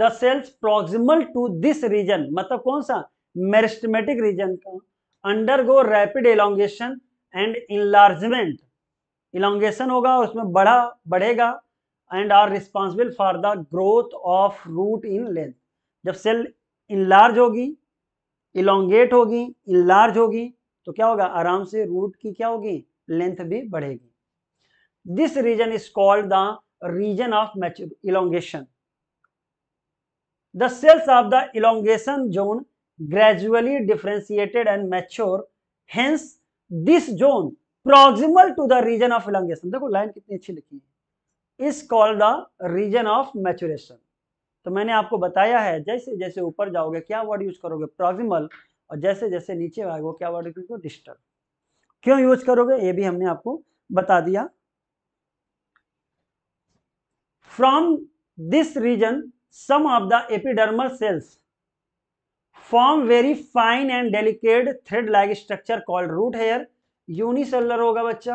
the cells proximal to this region मतलब कौन सा मेरिस्टमेटिक रीजन का undergo rapid elongation and enlargement elongation होगा उसमें बढ़ा बढ़ेगा and are responsible for the growth of root in length जब सेल इनलार्ज होगी इलांगेट होगी इनलार्ज होगी तो क्या होगा आराम से रूट की क्या होगी लेंथ भी बढ़ेगी this region is called the region of of elongation the cells of the elongation zone gradually differentiated and mature hence this zone proximal to the region of elongation देखो लाइन कितनी अच्छी लिखी है is call the region of maturation तो मैंने आपको बताया है जैसे जैसे ऊपर जाओगे क्या वर्ड यूज करोगे प्रोक्सिमल और जैसे जैसे नीचे आएगा क्या वर्ड यूज करोगे डिस्टर्ब क्यों यूज करोगे ये भी हमने आपको बता दिया from this region some of the epidermal cells form very fine and delicate thread like structure called root hair unicellular होगा बच्चा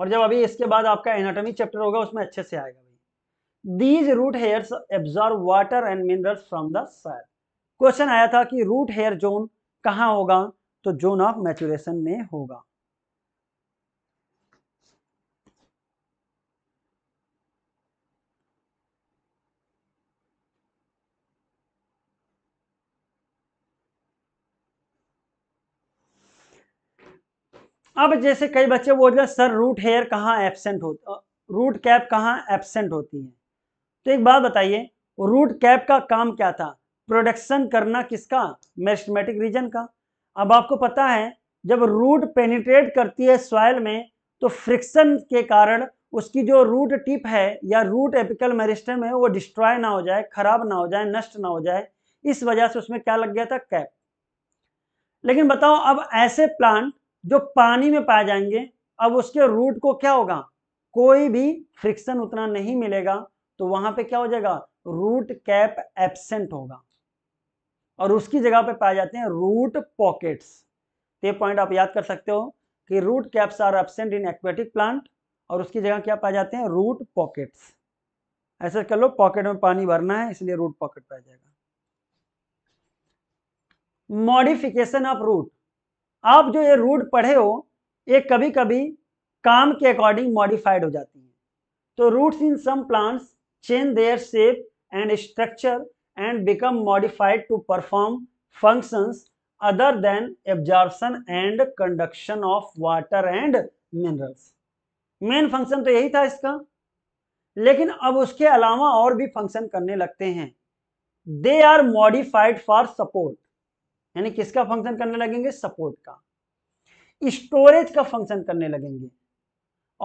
और जब अभी इसके बाद आपका एनाटॉमी चैप्टर होगा उसमें अच्छे से आएगा भाई these root hair absorb water and minerals from the sir question आया था कि रूट हेयर जोन कहाँ होगा तो जोन ऑफ मैचुरेशन में होगा अब जैसे कई बच्चे बोल रहे सर रूट हेयर कहाँ एबसेंट होता रूट कैप कहाँ एबसेंट होती है तो एक बात बताइए रूट कैप का काम क्या था प्रोडक्शन करना किसका मेस्टमेटिक रीजन का अब आपको पता है जब रूट पेनिट्रेट करती है सॉयल में तो फ्रिक्शन के कारण उसकी जो रूट टिप है या रूट एपिकल मेरिस्टम है वो डिस्ट्रॉय ना हो जाए खराब ना हो जाए नष्ट ना हो जाए इस वजह से उसमें क्या लग गया था कैप लेकिन बताओ अब ऐसे प्लांट जो पानी में पाए जाएंगे अब उसके रूट को क्या होगा कोई भी फ्रिक्शन उतना नहीं मिलेगा तो वहां पे क्या हो जाएगा रूट कैप एबसेंट होगा और उसकी जगह पे पाए जाते हैं रूट पॉकेट्स तो ये पॉइंट आप याद कर सकते हो कि root caps are absent in aquatic plant और उसकी जगह क्या पाए जाते हैं रूट पॉकेट्स ऐसा कर लो पॉकेट में पानी भरना है इसलिए रूट पॉकेट पाया जाएगा मॉडिफिकेशन ऑफ रूट आप जो ये रूट पढ़े हो ये कभी कभी काम के अकॉर्डिंग मॉडिफाइड हो जाती हैं तो roots in some plants change their shape and structure and become modified to perform functions other than absorption and conduction of water and minerals main function तो यही था इसका लेकिन अब उसके अलावा और भी फंक्शन करने लगते हैं they are modified for support यानी किसका फंक्शन करने लगेंगे सपोर्ट का स्टोरेज का फंक्शन करने लगेंगे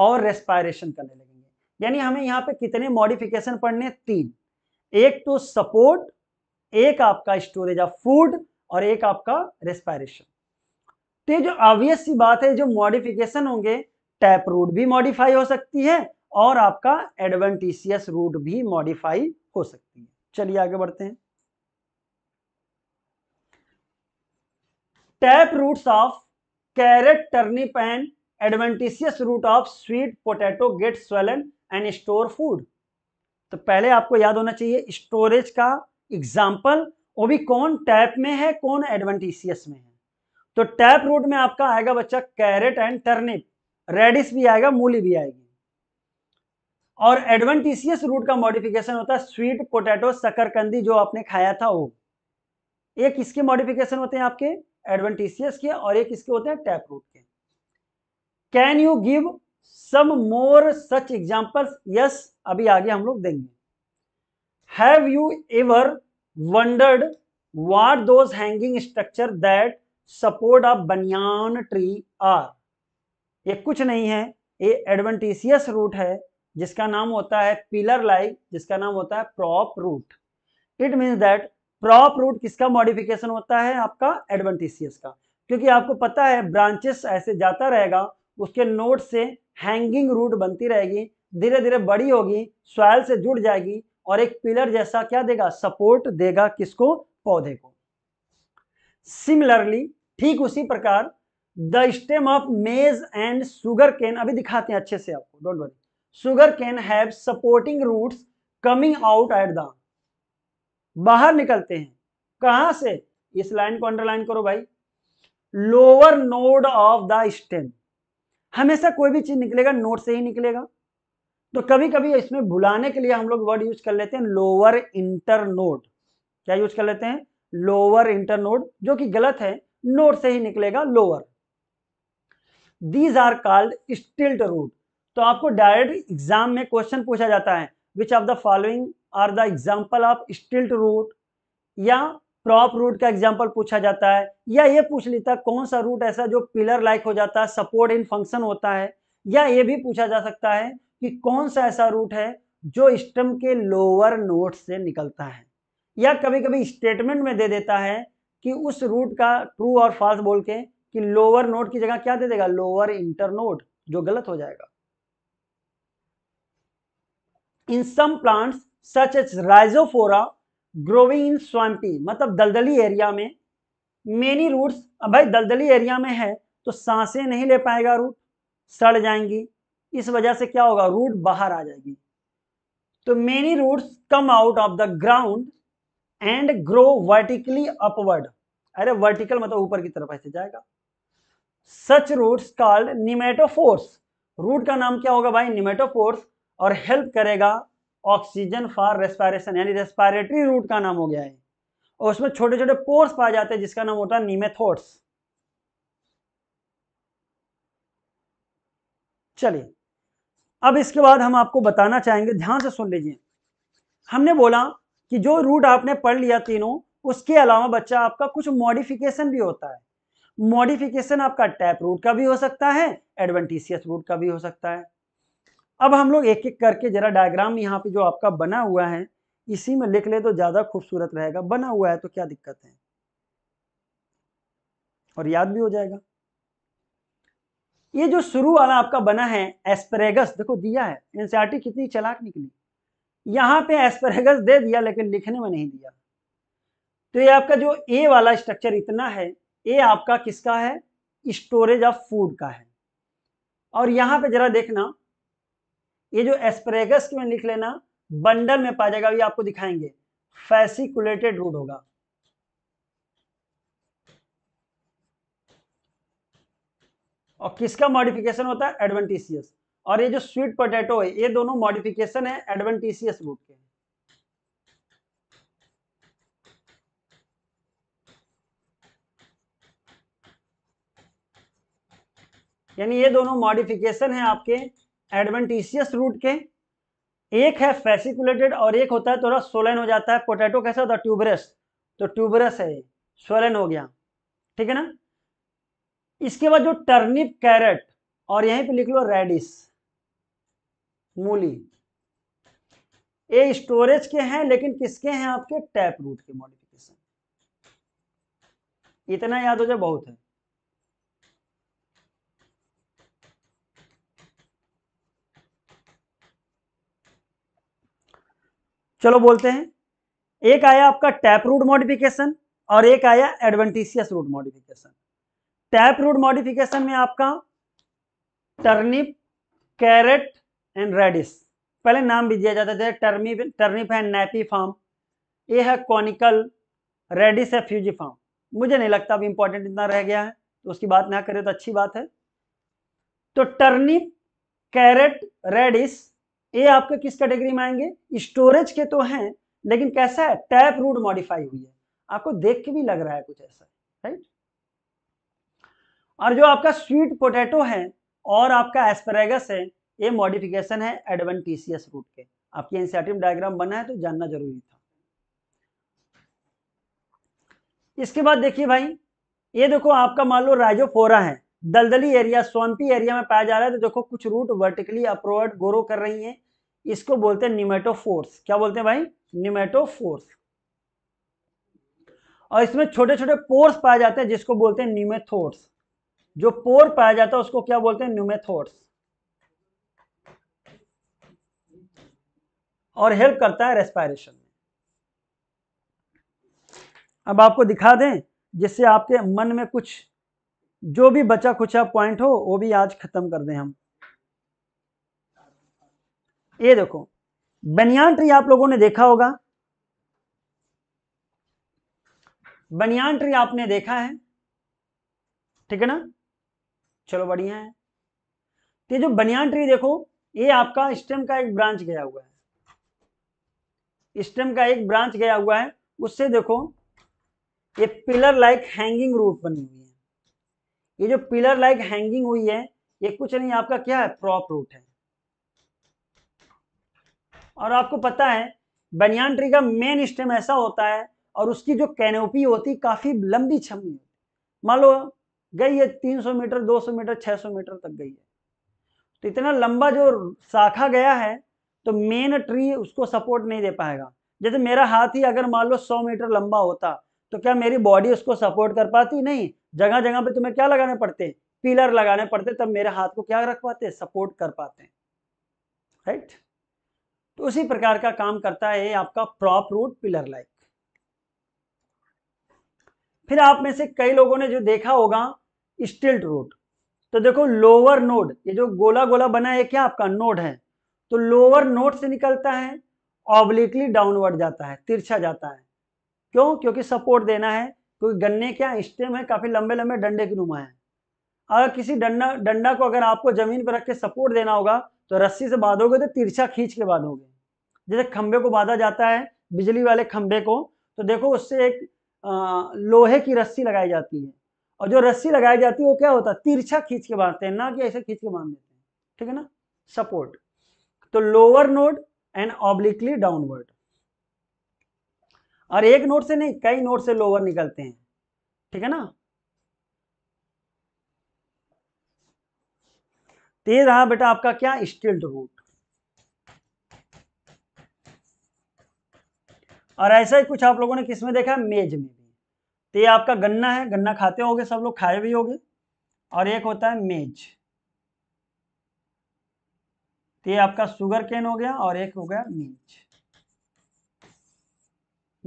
और रेस्पायरेशन करने लगेंगे यानी हमें यहाँ पे कितने मॉडिफिकेशन पढ़ने तीन एक तो सपोर्ट एक आपका स्टोरेज ऑफ फूड और एक आपका रेस्पायरेशन तो ये जो ऑब्वियस सी बात है जो मॉडिफिकेशन होंगे टैप रूट भी मॉडिफाई हो सकती है और आपका एडवेंटिशियस रूट भी मॉडिफाई हो सकती है चलिए आगे बढ़ते हैं tap roots of carrot turnip and adventitious root of sweet potato get swollen and store food तो पहले आपको याद होना चाहिए स्टोरेज का एग्जाम्पल वो भी कौन टैप में है कौन एडवेंटिशियस में है तो टैप रूट में आपका आएगा बच्चा कैरेट एंड टर्निप रेडिस भी आएगा मूली भी आएगी और एडवेंटिशियस रूट का मॉडिफिकेशन होता है स्वीट पोटैटो शकरकंदी जो आपने खाया था वो एक इसके मॉडिफिकेशन होते हैं आपके एडवेंटिशियस के और एक इसके होते हैं टैप रूट के can you give some more such examples yes अभी आगे हम लोग देंगे have you ever wondered what those hanging structure that support a banyan tree are ये कुछ नहीं है ये एडवेंटिशियस रूट है जिसका नाम होता है पिलर लाइक जिसका नाम होता है prop root it means that prop root किसका मॉडिफिकेशन होता है आपका एडवेंटिसियस का क्योंकि आपको पता है ब्रांचेस ऐसे जाता रहेगा उसके नोट से हैंगिंग रूट बनती रहेगी धीरे धीरे बड़ी होगी सॉयल से जुड़ जाएगी और एक पिलर जैसा क्या देगा सपोर्ट देगा किसको पौधे को सिमिलरली ठीक उसी प्रकार the stem of maize and sugarcane अभी दिखाते हैं अच्छे से आपको don't worry sugarcane have supporting roots coming out at the बाहर निकलते हैं कहां से इस लाइन को अंडरलाइन करो भाई lower node of the stem हमेशा कोई भी चीज निकलेगा नोड से ही निकलेगा तो कभी कभी इसमें भुलाने के लिए हम लोग वर्ड यूज कर लेते हैं लोअर इंटर नोड क्या यूज कर लेते हैं लोअर इंटर नोड जो कि गलत है नोड से ही निकलेगा lower these are called stilt root तो आपको डायरेक्ट एग्जाम में क्वेश्चन पूछा जाता है which of the following are the example of stilt root या प्रॉप रूट का एग्जाम्पल पूछा जाता है या ये पूछ लेता कौन सा रूट ऐसा जो पिलर लाइक हो जाता है सपोर्ट इन फंक्शन होता है या ये भी पूछा जा सकता है कि कौन सा ऐसा रूट है जो स्टम के लोअर नोट से निकलता है या कभी कभी स्टेटमेंट में दे देता है कि उस रूट का ट्रू और फॉल्स बोल के कि लोअर नोट की जगह क्या दे देगा लोअर इंटर नोट जो गलत हो जाएगा in some plants such as rhizophora growing in swampy मतलब दलदली एरिया में मेनी रूट्स भाई दलदली एरिया में है तो सांसें नहीं ले पाएगा रूट सड़ जाएंगी इस वजह से क्या होगा रूट बाहर आ जाएगी तो many roots come out of the ground and grow vertically upward अरे वर्टिकल मतलब ऊपर की तरफ ऐसे जाएगा such roots called pneumatophores root का नाम क्या होगा भाई निमेटोफोर्स और हेल्प करेगा ऑक्सीजन फॉर रेस्पायरेशन यानी रेस्पायरेटरी रूट का नाम हो गया है और उसमें छोटे छोटे पोर्स पाए जाते हैं जिसका नाम होता है नीमेथोड्स चलिए अब इसके बाद हम आपको बताना चाहेंगे ध्यान से सुन लीजिए हमने बोला कि जो रूट आपने पढ़ लिया तीनों उसके अलावा बच्चा आपका कुछ मॉडिफिकेशन भी होता है मॉडिफिकेशन आपका टैप रूट का भी हो सकता है एडवेंटिसियस रूट का भी हो सकता है अब हम लोग एक एक करके ज़रा डायग्राम यहाँ पे जो आपका बना हुआ है इसी में लिख ले तो ज़्यादा खूबसूरत रहेगा बना हुआ है तो क्या दिक्कत है और याद भी हो जाएगा ये जो शुरू वाला आपका बना है एस्परेगस देखो दिया है एनसीआरटी कितनी चलाक निकली यहां पे एस्परेगस दे दिया लेकिन लिखने में नहीं दिया तो ये आपका जो ए वाला स्ट्रक्चर इतना है ए आपका किसका है स्टोरेज ऑफ फूड का है और यहाँ पे जरा देखना ये जो एस्परेगस में लिख लेना बंडल में पा जाएगा अभी आपको दिखाएंगे फैसिकुलेटेड रूट होगा और किसका मॉडिफिकेशन होता है एडवेंटिसियस और ये जो स्वीट पोटैटो है ये दोनों मॉडिफिकेशन है एडवेंटिसियस रूट के यानी ये दोनों मॉडिफिकेशन है आपके एडवेंटिशियस रूट के एक है फैसिकुलेटेड और एक होता है थोड़ा सोलन हो जाता है पोटैटो कैसा होता है ट्यूबरस तो ट्यूबरस है सोलन हो गया ठीक है ना इसके बाद जो टर्निप कैरेट और यहीं पे लिख लो रेडिस मूली ये स्टोरेज के हैं लेकिन किसके हैं आपके टैप रूट के मॉडिफिकेशन इतना याद हो जाए बहुत है चलो बोलते हैं एक आया आपका टैप रूट मॉडिफिकेशन और एक आया adventitious root modification tap root modification में आपका टर्निप कैरेट एंड रेडिस पहले नाम भी दिया जाता था टर्निप टर्निप है नैपी फार्म ये है कॉनिकल रेडिस है फ्यूजी फार्म मुझे नहीं लगता अब इंपॉर्टेंट इतना रह गया है तो उसकी बात ना करें तो अच्छी बात है तो टर्निप कैरेट रेडिस ए आपके किस कैटेगरी में आएंगे स्टोरेज के तो हैं लेकिन कैसा है टैप रूट मॉडिफाई हुई है आपको देख के भी लग रहा है कुछ ऐसा राइट और जो आपका स्वीट पोटैटो है और आपका एस्परेगस है ये मॉडिफिकेशन है एडवेंटिसियस रूट के आपकी एनसीआरटी डायग्राम बना है तो जानना जरूरी था इसके बाद देखिए भाई ये देखो आपका मान लो राइजोफोरा है दलदली एरिया स्वंपी एरिया में पाया जा रहा है तो देखो कुछ रूट वर्टिकली अप्रोवर्ड ग्रो कर रही हैं इसको बोलते हैं फोर्स क्या बोलते हैं भाई फोर्स और इसमें छोटे छोटे पोर्स पाए जाते हैं जिसको बोलते हैं निमेथोर्स जो पोर पाया जाता है उसको क्या बोलते हैं न्यूमेथोर्स और हेल्प करता है रेस्पायरेशन में अब आपको दिखा दें जिससे आपके मन में कुछ जो भी बचा खुचा पॉइंट हो वो भी आज खत्म कर दें हम ये देखो बनियान ट्री आप लोगों ने देखा होगा बनियान ट्री आपने देखा है ठीक है ना चलो बढ़िया है तो ये जो बनियान ट्री देखो ये आपका स्टेम का एक ब्रांच गया हुआ है स्टेम का एक ब्रांच गया हुआ है उससे देखो ये पिलर लाइक हैंगिंग रूट बनी हुई है ये जो पिलर लाइक हैंगिंग हुई है ये कुछ नहीं आपका क्या है प्रॉप रूट है और आपको पता है बनियान ट्री का मेन स्टेम ऐसा होता है और उसकी जो कैनोपी होती काफ़ी लंबी छमी होती मान लो गई है 300 मीटर 200 मीटर 600 मीटर तक गई है तो इतना लंबा जो शाखा गया है तो मेन ट्री उसको सपोर्ट नहीं दे पाएगा जैसे मेरा हाथ ही अगर मान लो 100 मीटर लंबा होता तो क्या मेरी बॉडी उसको सपोर्ट कर पाती नहीं जगह जगह पे तुम्हें क्या लगाने पड़ते पिलर लगाने पड़ते तब मेरे हाथ को क्या रख पाते सपोर्ट कर पाते हैं राइट तो उसी प्रकार का काम करता है आपका प्रॉप रूट पिलर लाइक फिर आप में से कई लोगों ने जो देखा होगा स्टिल्ट रूट तो देखो लोअर नोड ये जो गोला गोला बना है क्या आपका नोड है तो लोअर नोड से निकलता है ऑब्लिकली डाउनवर्ड जाता है तिरछा जाता है क्यों क्योंकि सपोर्ट देना है क्योंकि गन्ने क्या स्टेम है काफ़ी लंबे लंबे डंडे की नुमा है अगर किसी डंडा डंडा को अगर आपको ज़मीन पर रख के सपोर्ट देना होगा तो रस्सी से बांधोगे तो तिरछा खींच के बांधोगे जैसे खंबे को बांधा जाता है बिजली वाले खंबे को तो देखो उससे एक आ, लोहे की रस्सी लगाई जाती है और जो रस्सी लगाई जाती है वो क्या होता है तिरछा खींच के बांधते हैं ना कि ऐसे खींच के बांध देते हैं ठीक है ना सपोर्ट तो lower node and obliquely downward और एक नोट से नहीं कई नोट से लोअर निकलते हैं ठीक है ना तो ये रहा बेटा आपका क्या स्टिल्ड रूट और ऐसा ही कुछ आप लोगों ने किसमें देखा मेज में भी तो ये आपका गन्ना है गन्ना खाते होंगे सब लोग खाए भी होंगे और एक होता है मेज तो ये आपका शुगर केन हो गया और एक हो गया मेज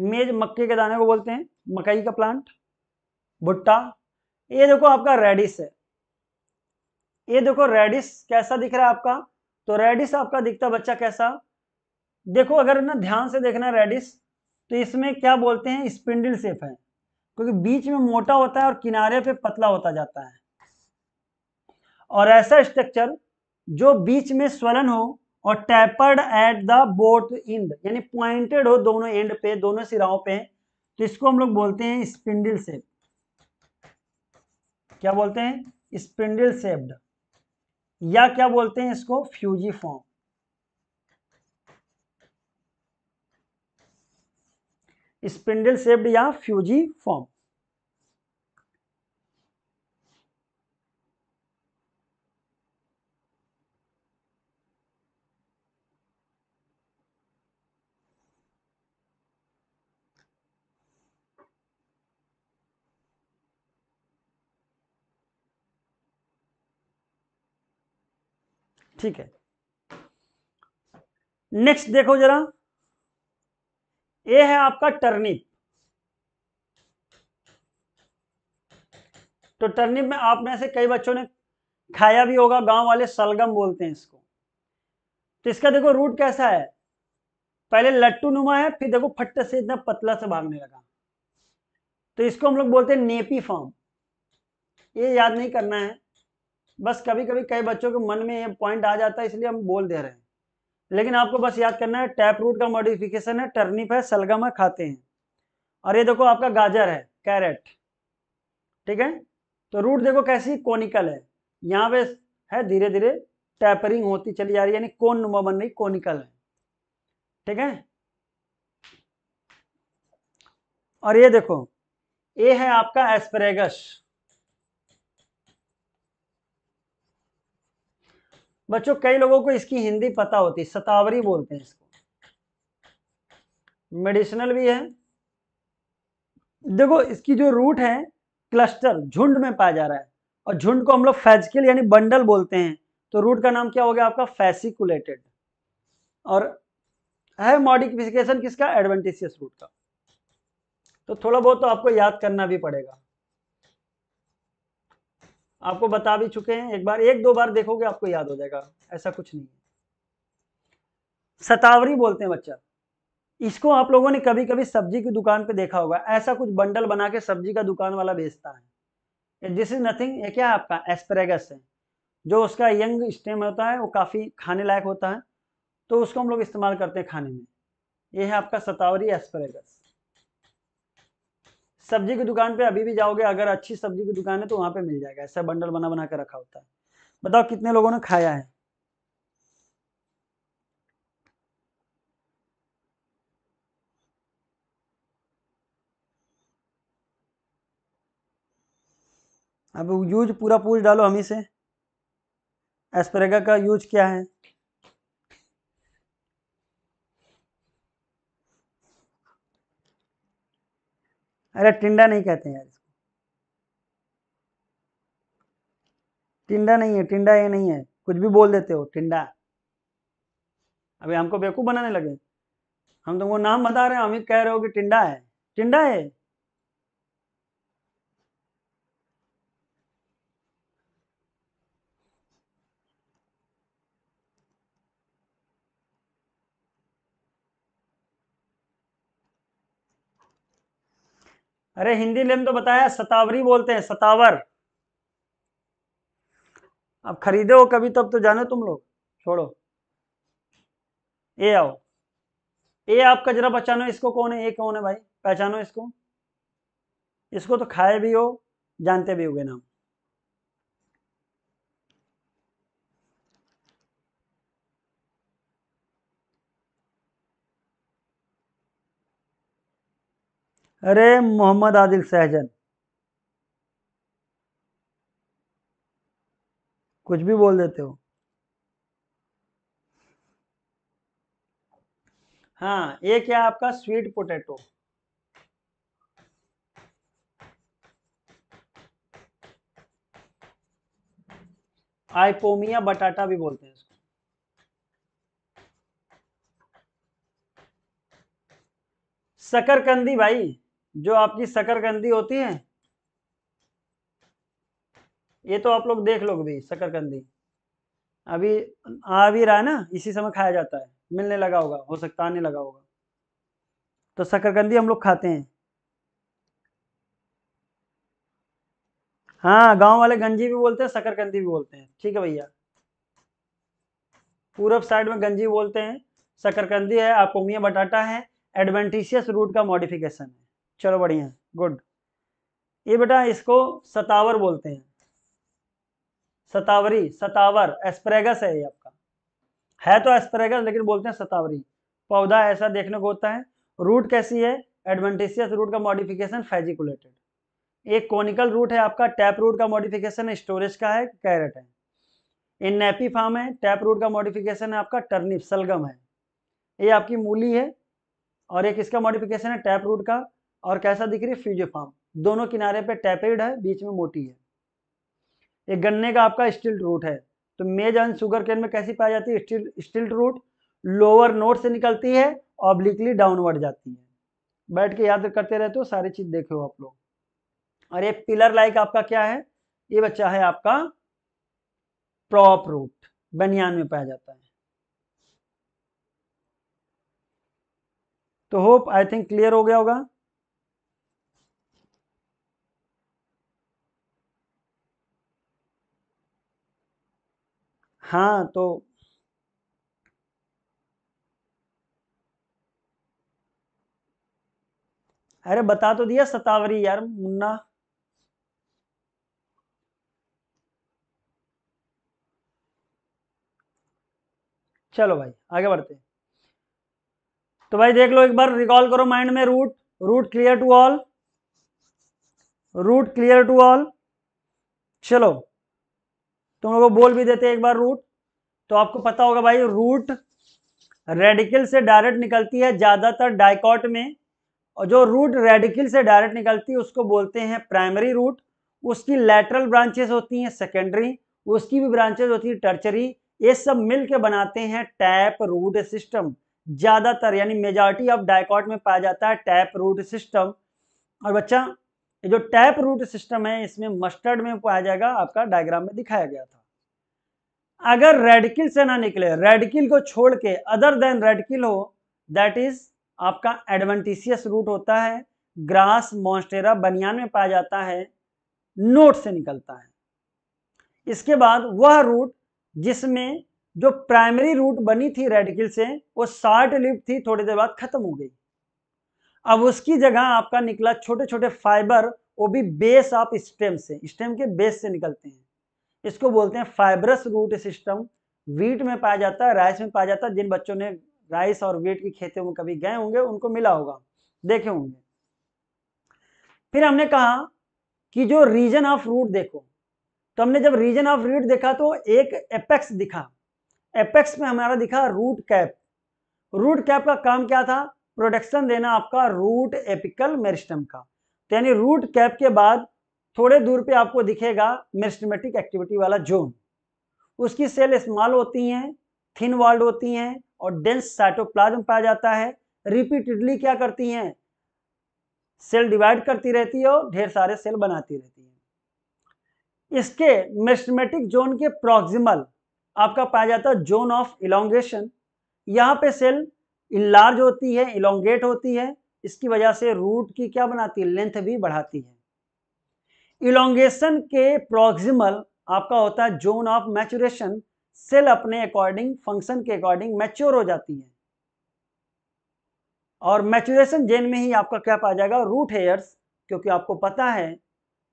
मेज मक्के के दाने को बोलते हैं मकई का प्लांट भुट्टा ये देखो आपका रेडिस है ये देखो रेडिस कैसा दिख रहा है आपका तो रेडिस आपका दिखता बच्चा कैसा देखो अगर ना ध्यान से देखना रेडिस तो इसमें क्या बोलते हैं स्पिंडल सेप है क्योंकि बीच में मोटा होता है और किनारे पे पतला होता जाता है और ऐसा स्ट्रक्चर जो बीच में स्वलन हो और tapered at the both end यानी पॉइंटेड हो दोनों एंड पे दोनों सिराओं पे तो इसको हम लोग बोलते हैं स्पिंडल सेप क्या बोलते हैं स्पिंडल सेप्ड या क्या बोलते हैं इसको फ्यूजी फॉर्म स्पिंडल सेप्ड या फ्यूजी फॉर्म ठीक है नेक्स्ट देखो जरा ये है आपका टर्निप तो टर्निप में आप में से कई बच्चों ने खाया भी होगा गांव वाले सलगम बोलते हैं इसको तो इसका देखो रूट कैसा है पहले लट्टू नुमा है फिर देखो फट्टे से इतना पतला से भागने लगा तो इसको हम लोग बोलते हैं नेपी फॉर्म ये याद नहीं करना है बस कभी कभी कई बच्चों के मन में ये पॉइंट आ जाता है इसलिए हम बोल दे रहे हैं लेकिन आपको बस याद करना है टैप रूट का मॉडिफिकेशन है टर्निप है सलगम है खाते हैं और ये देखो आपका गाजर है कैरेट ठीक है तो रूट देखो कैसी कोनिकल है यहाँ पे है धीरे धीरे टैपरिंग होती चली जा रही है यानी कोन नुमा बन रही कोनिकल है ठीक है और ये देखो ये है आपका एस्परेगस बच्चों कई लोगों को इसकी हिंदी पता होती है सतावरी बोलते हैं इसको मेडिसिनल भी है देखो इसकी जो रूट है क्लस्टर झुंड में पाया जा रहा है और झुंड को हम लोग फैजिकल यानी बंडल बोलते हैं तो रूट का नाम क्या हो गया आपका फैसिकुलेटेड और है मॉडिफिकेशन किसका एडवेंटिशियस रूट का तो थोड़ा बहुत तो आपको याद करना भी पड़ेगा आपको बता भी चुके हैं एक बार एक दो बार देखोगे आपको याद हो जाएगा ऐसा कुछ नहीं सतावरी बोलते हैं बच्चा इसको आप लोगों ने कभी कभी सब्जी की दुकान पे देखा होगा ऐसा कुछ बंडल बना के सब्जी का दुकान वाला बेचता है दिस इज नथिंग ये क्या है आपका एस्परेगस है जो उसका यंग स्टेम होता है वो काफ़ी खाने लायक होता है तो उसको हम लोग इस्तेमाल करते हैं खाने में ये है आपका सतावरी एस्परेगस सब्जी की दुकान पे अभी भी जाओगे अगर अच्छी सब्जी की दुकान है तो वहां पे मिल जाएगा ऐसा बंडल बना बना कर रखा होता है बताओ कितने लोगों ने खाया है अब यूज पूरा पूछ डालो हमी से एस्परेगा का यूज क्या है अरे टिंडा नहीं कहते हैं यार इसको टिंडा नहीं है टिंडा ये नहीं है कुछ भी बोल देते हो टिंडा अभी हमको बेवकूफ़ बनाने लगे हम तुमको नाम बता रहे हैं हम ही कह रहे हो कि टिंडा है टिंडा है अरे हिंदी में तो बताया सतावरी बोलते हैं सतावर अब खरीदे हो कभी तब तो, तो जानो तुम लोग छोड़ो ए आओ ए आपका जरा पहचानो इसको कौन है ए कौन है भाई पहचानो इसको इसको तो खाए भी हो जानते भी हो नाम अरे मोहम्मद आदिल सहजन कुछ भी बोल देते हो हाँ ये क्या आपका स्वीट पोटैटो आइपोमिया बटाटा भी बोलते हैं इसको शकरकंदी भाई जो आपकी सकरकंदी होती है ये तो आप लोग देख लोग भी शकरकंदी अभी आ भी रहा है ना इसी समय खाया जाता है मिलने लगा होगा हो सकता आने लगा होगा तो शकरकंदी हम लोग खाते हैं हाँ गांव वाले गंजी भी बोलते हैं शकरकंदी भी बोलते हैं ठीक है भैया पूरब साइड में गंजी बोलते हैं शकरकंदी है आपको मिया बटाटा है एडवेंटिशियस रूट का मॉडिफिकेशन है चलो बढ़िया गुड ये बेटा इसको सतावर बोलते हैं सतावरी सतावर एस्प्रेगस है ये आपका है तो एस्प्रेगस लेकिन बोलते हैं सतावरी पौधा ऐसा देखने को होता है रूट कैसी है एडवेंटिशियस रूट का मॉडिफिकेशन फैजिकुलेटेड एक कॉनिकल रूट है आपका टैप रूट का मॉडिफिकेशन स्टोरेज का है कैरेट है इन नेपी फार्म है टैप रूट का मॉडिफिकेशन है आपका टर्निप सलगम है ये आपकी मूली है और एक इसका मॉडिफिकेशन है टैप रूट का और कैसा दिख रही है फार्म दोनों किनारे पे टैपेड है बीच में मोटी है एक गन्ने का आपका स्टिल रूट है तो मेज एंड शुगर केन में कैसी पाई जाती है स्टिल रूट लोअर नोट से निकलती है ऑब्लिकली डाउनवर्ड जाती है बैठ के याद करते रहते हो सारी चीज़ देखे हो आप लोग और ये पिलर लाइक आपका क्या है ये बच्चा है आपका प्रॉप रूट बनियान में पाया जाता है तो होप आई थिंक क्लियर हो गया होगा हाँ तो अरे बता तो दिया सतावरी यार मुन्ना चलो भाई आगे बढ़ते हैं तो भाई देख लो एक बार रिकॉल करो माइंड में root root clear to all root clear to all चलो तुम लोग बोल भी देते एक बार रूट तो आपको पता होगा भाई रूट रेडिकल से डायरेक्ट निकलती है ज़्यादातर डाइकॉट में और जो रूट रेडिकल से डायरेक्ट निकलती है उसको बोलते हैं प्राइमरी रूट उसकी लेटरल ब्रांचेस होती हैं सेकेंडरी उसकी भी ब्रांचेस होती है टर्चरी ये सब मिल के बनाते हैं टैप रूट सिस्टम ज़्यादातर यानी मेजॉरिटी ऑफ डायकॉट में पाया जाता है टैप रूट सिस्टम और बच्चा जो टैप रूट सिस्टम है इसमें मस्टर्ड में पाया जाएगा आपका डायग्राम में दिखाया गया था अगर रेडकिल से ना निकले रेडकिल को छोड़ के अदर देन रेडकिल हो दैट इज आपका एडवेंटिशियस रूट होता है ग्रास मॉन्स्टेरा बनियान में पाया जाता है नोट से निकलता है इसके बाद वह रूट जिसमें जो प्राइमरी रूट बनी थी रेडकिल से वो शार्ट लिप थी थोड़ी देर बाद खत्म हो गई अब उसकी जगह आपका निकला छोटे छोटे फाइबर वो भी बेस ऑफ स्टेम से स्टेम के बेस से निकलते हैं इसको बोलते हैं फाइबरस रूट सिस्टम वीट में पाया जाता है राइस में पाया जाता है जिन बच्चों ने राइस और वीट की खेतों में कभी गए होंगे उनको मिला होगा देखे होंगे फिर हमने कहा कि जो रीजन ऑफ रूट देखो तो हमने जब रीजन ऑफ रूट देखा तो एक एपेक्स दिखा एपेक्स में हमारा दिखा रूट कैप रूट कैप का काम क्या था प्रोडक्शन देना आपका रूट एपिकल मेरिस्टम का तो यानी रूट कैप के बाद थोड़े दूर पे आपको दिखेगा मेरिस्टमेटिक एक्टिविटी वाला जोन उसकी सेल स्मॉल होती हैं थिन वॉल्ड होती हैं और डेंस साइटोप्लाज्म पाया जाता है रिपीटेडली क्या करती हैं सेल डिवाइड करती रहती है और ढेर सारे सेल बनाती रहती है इसके मेस्टमेटिक जोन के प्रॉक्सिमल आपका पाया जाता है जोन ऑफ इलांगेशन यहाँ पे सेल इनलार्ज होती है इलोंगेट होती है इसकी वजह से रूट की क्या बनाती है लेंथ भी बढ़ाती है इलोंगेशन के प्रॉक्सिमल आपका होता है जोन ऑफ मैचुरेशन सेल अपने अकॉर्डिंग फंक्शन के अकॉर्डिंग मैच्योर हो जाती है और मैचुरेशन जेन में ही आपका क्या पाया जाएगा रूट हेयर्स क्योंकि आपको पता है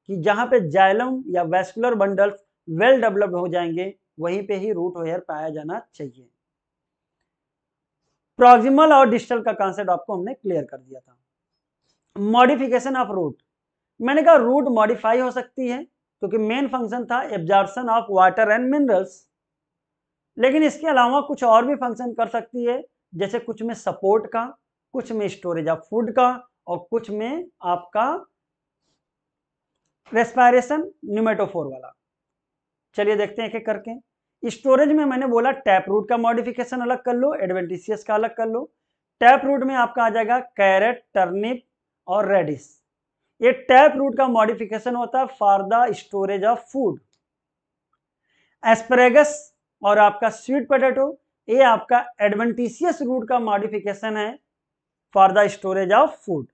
कि जहां पे जाइलम या वेस्कुलर बंडल्स वेल डेवलप्ड हो जाएंगे वहीं पे ही रूट हेयर पाया जाना चाहिए प्रॉक्सिमल और डिस्टल का कॉन्सेप्ट आपको हमने क्लियर कर दिया था मॉडिफिकेशन ऑफ रूट मैंने कहा रूट मॉडिफाई हो सकती है क्योंकि मेन फंक्शन था absorption of water and minerals लेकिन इसके अलावा कुछ और भी फंक्शन कर सकती है जैसे कुछ में सपोर्ट का कुछ में स्टोरेज ऑफ फूड का और कुछ में आपका रेस्पायरेशन न्यूमेटोफोर वाला चलिए देखते हैं एक एक करके स्टोरेज में मैंने बोला टैप रूट का मॉडिफिकेशन अलग कर लो एडवेंटिशियस का अलग कर लो टैप रूट में आपका आ जाएगा कैरेट टर्निप और रेडिस ये टैप रूट का मॉडिफिकेशन होता है for the storage of food asparagus और आपका स्वीट पोटैटो ये आपका एडवेंटिशियस रूट का मॉडिफिकेशन है for the storage of food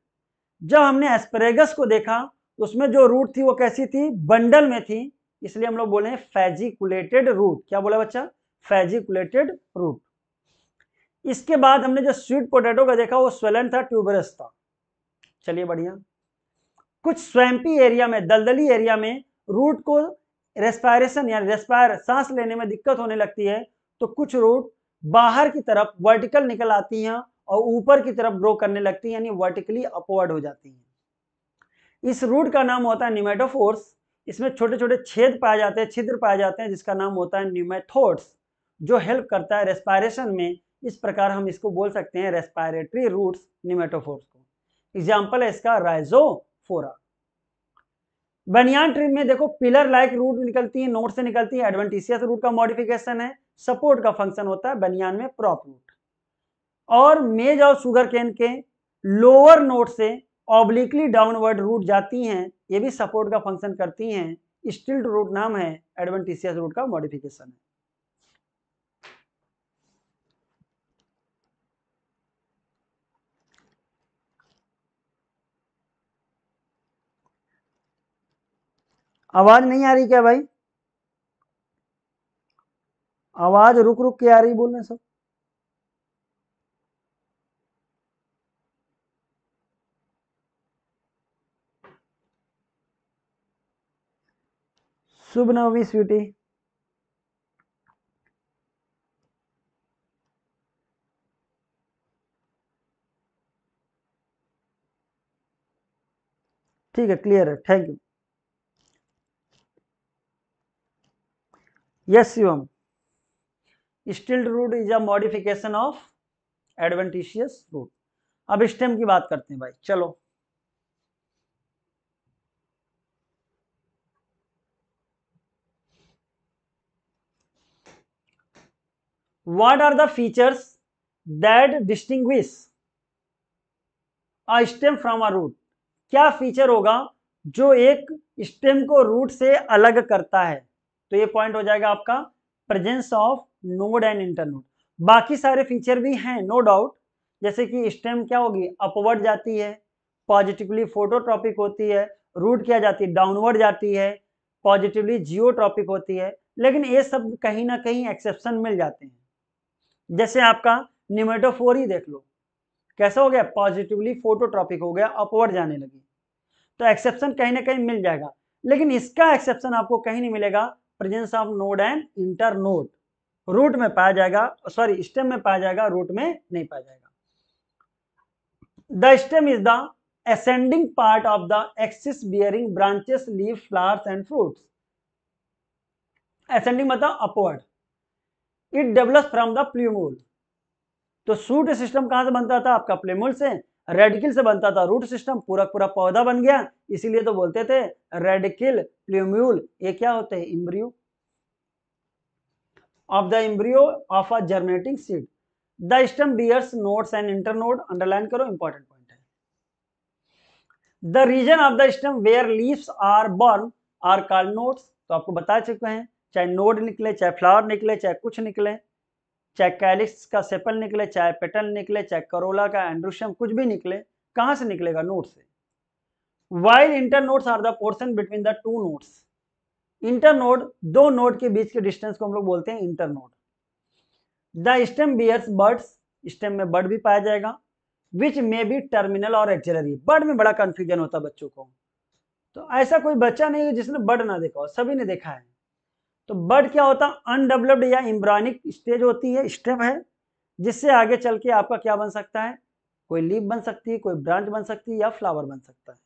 जब हमने एस्परेगस को देखा उसमें जो रूट थी वो कैसी थी बंडल में थी इसलिए हम लोग बोले हैं फैजिकुलेटेड रूट क्या बोला बच्चा फैजिकुलेटेड रूट इसके बाद हमने जो स्वीट पोटैटो का देखा वो स्वेलन था ट्यूबरस था चलिए बढ़िया कुछ स्वैम्पी एरिया में दलदली एरिया में रूट को रेस्पायरेशन यानी रेस्पायर सांस लेने में दिक्कत होने लगती है तो कुछ रूट बाहर की तरफ वर्टिकल निकल आती हैं और ऊपर की तरफ ग्रो करने लगती हैं यानी वर्टिकली अपवर्ड हो जाती हैं इस रूट का नाम होता है निमेटोफोर्स इसमें छोटे छोटे छेद पाए जाते हैं छिद्र पाए जाते हैं जिसका नाम होता है न्यूमेथोड्स जो हेल्प करता है रेस्पायरेशन में इस प्रकार हम इसको बोल सकते हैं रेस्पायरेटरी रूट्स न्यूमेटोफोर्स को एग्जाम्पल है इसका राइजोफोरा बनियान ट्री में देखो पिलर लाइक रूट निकलती है नोट से निकलती है एडवेंटिसियस रूट का मॉडिफिकेशन है सपोर्ट का फंक्शन होता है बनियान में प्रॉप रूट और मेज और शुगर केन के लोअर नोट से ऑब्लिकली डाउनवर्ड रूट जाती हैं ये भी सपोर्ट का फंक्शन करती हैं स्टिल्ड रूट नाम है एडवेंटिशियस रूट का मॉडिफिकेशन है आवाज नहीं आ रही क्या भाई आवाज रुक रुक के आ रही बोलने सब शुभ नवमी स्वीटी ठीक है क्लियर है thank you yes Shivam stilt root is a modification of adventitious root अब स्टेम की बात करते हैं भाई चलो what are the features that distinguish stem from a root क्या फीचर होगा जो एक स्टेम को रूट से अलग करता है तो ये पॉइंट हो जाएगा आपका presence of node and internode बाकी सारे फीचर भी हैं नो डाउट जैसे कि स्टेम क्या होगी अपवर्ड जाती है पॉजिटिवली फोटोट्रॉपिक होती है रूट क्या जाती है डाउनवर्ड जाती है पॉजिटिवली जियोट्रॉपिक होती है लेकिन ये सब कहीं ना कहीं एक्सेप्शन मिल जाते हैं जैसे आपका निमेटोफोर ही देख लो कैसा हो गया पॉजिटिवली फोटोट्रॉपिक हो गया अपवर्ड जाने लगी तो एक्सेप्शन कहीं ना कहीं मिल जाएगा लेकिन इसका एक्सेप्शन आपको कहीं नहीं मिलेगा presence of node and internode root में पाया जाएगा सॉरी स्टेम में पाया जाएगा रूट में नहीं पाया जाएगा the stem is the ascending part of the axis bearing branches leave flowers and fruits ascending मतलब upward it develop from the plumule तो सूट सिस्टम कहां से बनता था आपका प्लेमूल से रेडिकल से बनता था रूट सिस्टम पूरा पूरा पौधा बन गया इसीलिए तो बोलते थे रेडिकल प्लेम्यूल ये क्या होते हैं embryo of the embryo of a germinating seed the stem bears nodes and internode underline करो इंपॉर्टेंट पॉइंट है the region of the stem where leaves are born are called nodes तो आपको बता चुके हैं चाहे नोड निकले चाहे फ्लावर निकले चाहे कुछ निकले चाहे कैलिक्स का सेपल निकले चाहे पेटल निकले चाहे करोला का एंड्रोशियम कुछ भी निकले कहाँ से निकलेगा नोट से while internodes are the portion between the two nodes internode दो नोड के बीच के डिस्टेंस को हम लोग बोलते हैं internode the stem bears buds stem में बर्ड भी पाया जाएगा विच मे बी टर्मिनल और एक्जलरी बर्ड में बड़ा कन्फ्यूजन होता है बच्चों को तो ऐसा कोई बच्चा नहीं है जिसने बर्ड ना देखा हो सभी ने देखा है तो बर्ड क्या होता अनडेवलप्ड या इम्ब्रानिक स्टेज होती है स्टेप है जिससे आगे चल के आपका क्या बन सकता है कोई लीव बन सकती है कोई ब्रांच बन सकती है या फ्लावर बन सकता है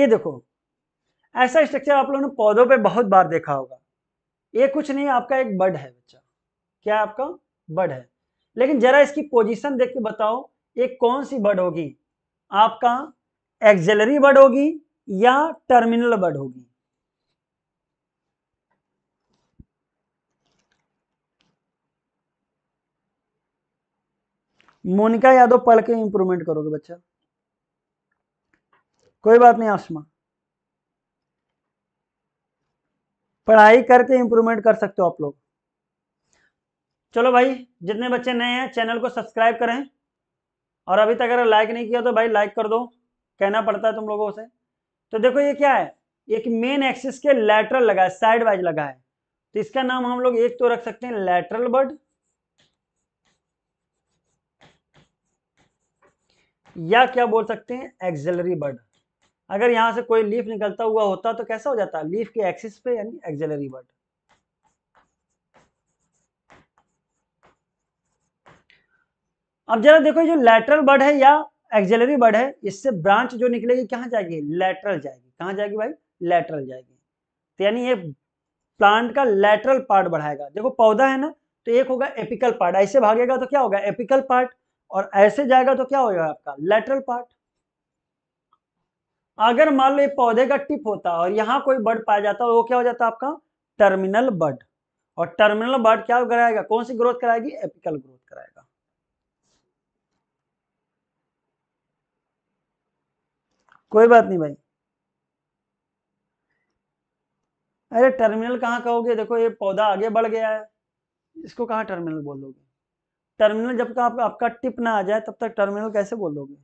ये देखो ऐसा स्ट्रक्चर आप लोगों ने पौधों पे बहुत बार देखा होगा ये कुछ नहीं आपका एक बर्ड है बच्चा क्या आपका बर्ड है लेकिन जरा इसकी पोजीशन देख के बताओ ये कौन सी बर्ड होगी आपका एक्जलरी वर्ड होगी या टर्मिनल वर्ड होगी मोनिका यादव पढ़ के इंप्रूवमेंट करोगे बच्चा कोई बात नहीं आसमा पढ़ाई करके इंप्रूवमेंट कर सकते हो आप लोग चलो भाई जितने बच्चे नए हैं चैनल को सब्सक्राइब करें और अभी तक अगर लाइक नहीं किया तो भाई लाइक कर दो कहना पड़ता है तुम लोगों से तो देखो ये क्या है एक मेन एक्सिस के लेटरल लगा है साइड वाइज लगा है तो इसका नाम हम लोग एक तो रख सकते हैं लेटरल बर्ड या क्या बोल सकते हैं एक्सेलरी बर्ड अगर यहां से कोई लीफ निकलता हुआ होता तो कैसा हो जाता लीफ के एक्सिस पे यानी एक्सेलरी बर्ड अब जरा देखो जो लेटरल बर्ड है या एक्जलरी बर्ड है इससे ब्रांच जो निकलेगी कहाँ जाएगी लेटरल जाएगी कहाँ जाएगी भाई लेटरल जाएगी तो यानी ये प्लांट का लेटरल पार्ट बढ़ाएगा देखो पौधा है ना तो एक होगा एपिकल पार्ट ऐसे भागेगा तो क्या होगा एपिकल पार्ट और ऐसे जाएगा तो क्या होगा आपका लेटरल पार्ट अगर मान लो ये पौधे का टिप होता और यहाँ कोई बर्ड पाया जाता वो क्या हो जाता आपका टर्मिनल बर्ड और टर्मिनल बर्ड क्या कराएगा कौन सी ग्रोथ कराएगी एपिकल ग्रोथ कोई बात नहीं भाई अरे टर्मिनल कहाँ कहोगे देखो ये पौधा आगे बढ़ गया है इसको कहाँ टर्मिनल बोलोगे टर्मिनल जब का आप, आपका टिप ना आ जाए तब तक टर्मिनल कैसे बोलोगे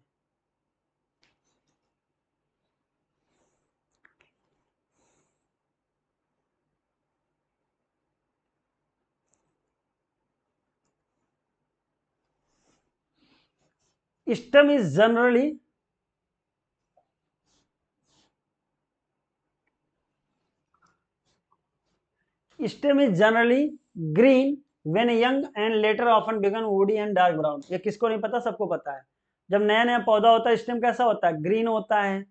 stem is generally stem is generally green when young and later often become woody and dark brown ये किसको नहीं पता सबको पता है जब नया नया पौधा होता है स्टेम कैसा होता है ग्रीन होता है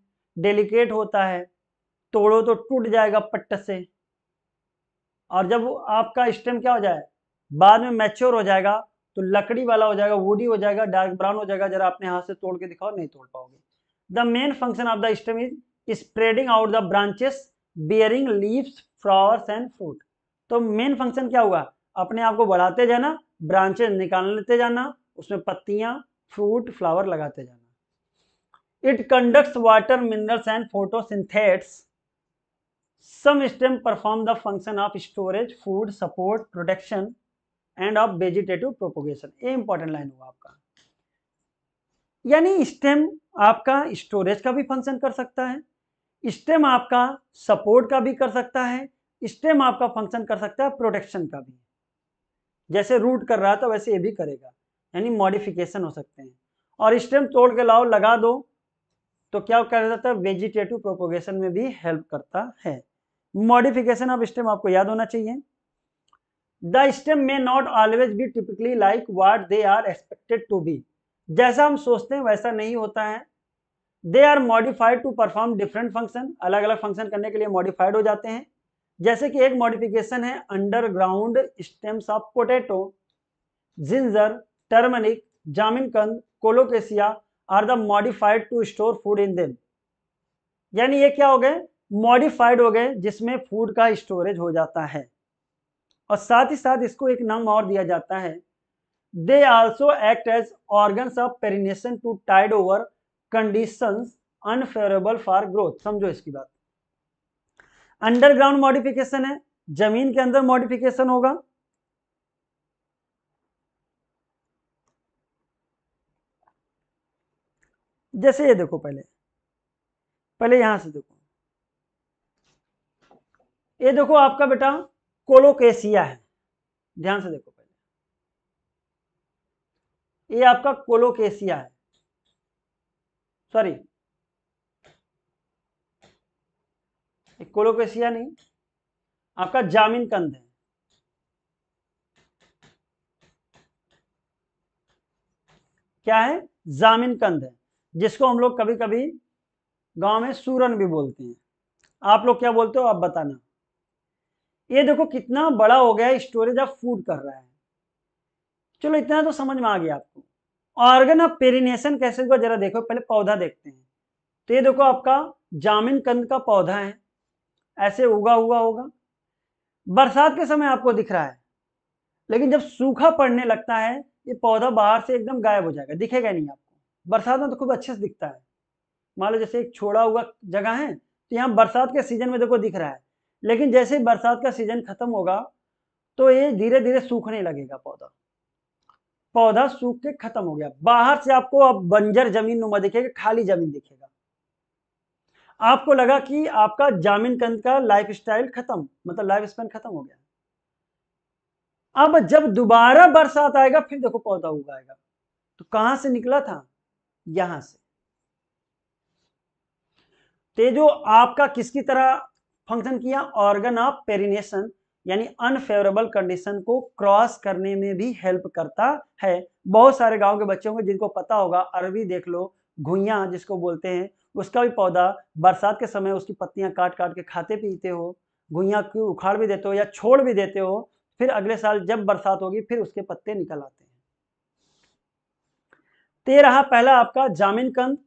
डेलिकेट होता है तोड़ो तो टूट जाएगा पट्ट से और जब आपका स्टेम क्या हो जाए बाद में मैच्योर हो जाएगा तो लकड़ी वाला हो जाएगा वुडी हो जाएगा डार्क ब्राउन हो जाएगा जरा अपने हाथ से तोड़ के दिखाओ नहीं तोड़ पाओगे the main function of the stem is spreading out the branches bearing leaves flowers and fruit तो मेन फंक्शन क्या होगा अपने आप को बढ़ाते जाना ब्रांचेज निकाल लेते जाना उसमें पत्तियां फ्रूट फ्लावर लगाते जाना it conducts water minerals and photosynthates some stem perform the function of storage food support protection and of vegetative propagation ये इंपॉर्टेंट लाइन हुआ आपका यानी स्टेम आपका स्टोरेज का भी फंक्शन कर सकता है स्टेम आपका सपोर्ट का भी कर सकता है स्टेम आपका फंक्शन कर सकता है प्रोटेक्शन का भी जैसे रूट कर रहा था तो वैसे ये भी करेगा यानी मॉडिफिकेशन हो सकते हैं और स्टेम तोड़ के लाओ लगा दो तो क्या कर जाता है वेजिटेटिव प्रोपोगेशन में भी हेल्प करता है मॉडिफिकेशन ऑफ स्टेम आपको याद होना चाहिए the stem may not always be typically like what they are expected to be जैसा हम सोचते हैं वैसा नहीं होता है they are modified to perform different function अलग अलग फंक्शन करने के लिए मॉडिफाइड हो जाते हैं जैसे कि एक मॉडिफिकेशन है underground stems of potato ginger turmeric जामिनकंद colocasia are the modified to store food in them यानी ये क्या हो गए मॉडिफाइड हो गए जिसमें फूड का स्टोरेज हो जाता है और साथ ही साथ इसको एक नाम और दिया जाता है they also act as organ of perennation to tide over condition unfavourable for growth समझो इसकी बात अंडरग्राउंड मॉडिफिकेशन है जमीन के अंदर मॉडिफिकेशन होगा जैसे ये देखो पहले पहले यहां से देखो ये देखो आपका बेटा कोलोकेशिया है ध्यान से देखो पहले ये आपका कोलोकेशिया है सॉरी कोलोकेशिया नहीं आपका जामिन कंद है क्या है जामिन कंद है जिसको हम लोग कभी कभी गांव में सूरन भी बोलते हैं आप लोग क्या बोलते हो आप बताना ये देखो कितना बड़ा हो गया स्टोरेज ऑफ फूड कर रहा है चलो इतना तो समझ में आ गया आपको ऑर्गन ऑफ पेरिनेशन कैसे हुआ जरा देखो पहले पौधा देखते हैं तो ये देखो आपका जामिन कंद का पौधा है ऐसे उगा हुआ होगा बरसात के समय आपको दिख रहा है लेकिन जब सूखा पड़ने लगता है ये पौधा बाहर से एकदम गायब हो जाएगा दिखेगा नहीं आपको बरसात में तो खूब अच्छे से दिखता है मान लो जैसे एक छोड़ा हुआ जगह है तो यहाँ बरसात के सीजन में देखो दिख रहा है लेकिन जैसे ही बरसात का सीजन खत्म होगा तो ये धीरे धीरे सूखने लगेगा पौधा पौधा सूख के खत्म हो गया बाहर से आपको अब बंजर जमीन नुमा दिखेगा खाली जमीन दिखेगा आपको लगा कि आपका जामिन कंद का लाइफ स्टाइल खत्म मतलब लाइफ स्पेन खत्म हो गया अब जब दोबारा बरसात आएगा फिर देखो पौधा उगाएगा तो कहां से निकला था यहां से तेजो आपका किसकी तरह फंक्शन किया ऑर्गन ऑफ पेरिनेशन यानी अनफेवरेबल कंडीशन को क्रॉस करने में भी हेल्प करता है बहुत सारे गांव के बच्चों को जिनको पता होगा अरबी देख लो घुइया जिसको बोलते हैं उसका भी पौधा बरसात के समय उसकी पत्तियां काट काट के खाते पीते हो गुइया क्यों उखाड़ भी देते हो या छोड़ भी देते हो फिर अगले साल जब बरसात होगी फिर उसके पत्ते निकल आते हैं तो रहा पहला आपका जामिन कंद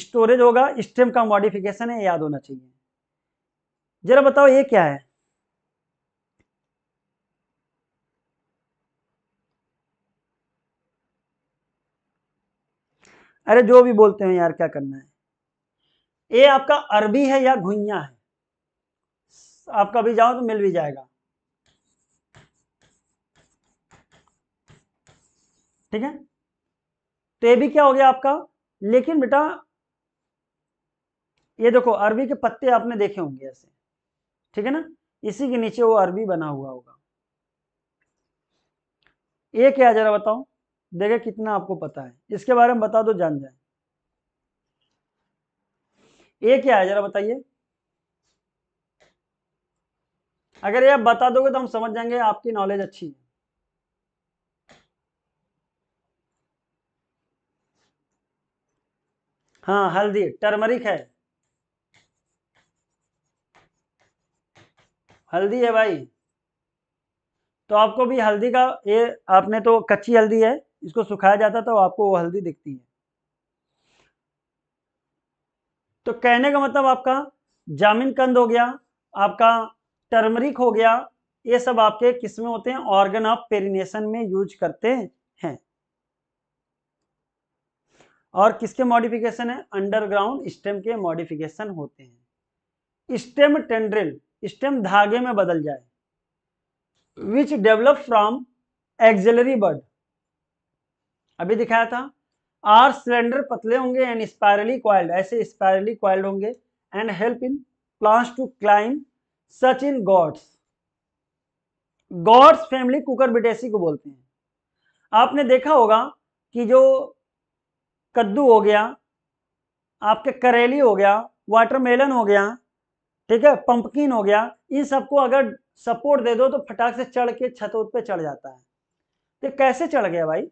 स्टोरेज होगा स्टेम का मॉडिफिकेशन है याद होना चाहिए जरा बताओ ये क्या है अरे जो भी बोलते हैं यार क्या करना है ये आपका अरबी है या घुइया है आपका भी जाओ तो मिल भी जाएगा ठीक है तो ये भी क्या हो गया आपका लेकिन बेटा ये देखो अरबी के पत्ते आपने देखे होंगे ऐसे ठीक है ना इसी के नीचे वो अरबी बना हुआ होगा ये क्या जरा बताओ देखे कितना आपको पता है इसके बारे में बता दो जान जाए ए क्या है जरा बताइए अगर ये आप बता दोगे तो हम समझ जाएंगे आपकी नॉलेज अच्छी है हाँ हल्दी टर्मरिक है हल्दी है भाई तो आपको भी हल्दी का ये आपने तो कच्ची हल्दी है इसको सुखाया जाता तो आपको वो हल्दी दिखती है तो कहने का मतलब आपका जामिन कंद हो गया आपका टर्मरिक हो गया ये सब आपके किस में होते हैं ऑर्गन ऑफ पेरिनेशन में यूज करते हैं और किसके मॉडिफिकेशन है अंडरग्राउंड स्टेम के मॉडिफिकेशन होते हैं स्टेम टेंड्रिल स्टेम धागे में बदल जाए which develop from axillary bud अभी दिखाया था आर सिलेंडर पतले होंगे एंड स्पायरली क्वाइल्ड ऐसे स्पायरली क्वाइल्ड होंगे and help in plants to climb such in gourds gourds family cucurbitaceae को बोलते हैं आपने देखा होगा कि जो कद्दू हो गया आपके करेली हो गया वाटरमेलन हो गया ठीक है पंपकिन हो गया इन सबको अगर सपोर्ट दे दो तो फटाक से चढ़ के छत उत पे चढ़ जाता है तो कैसे चढ़ गया भाई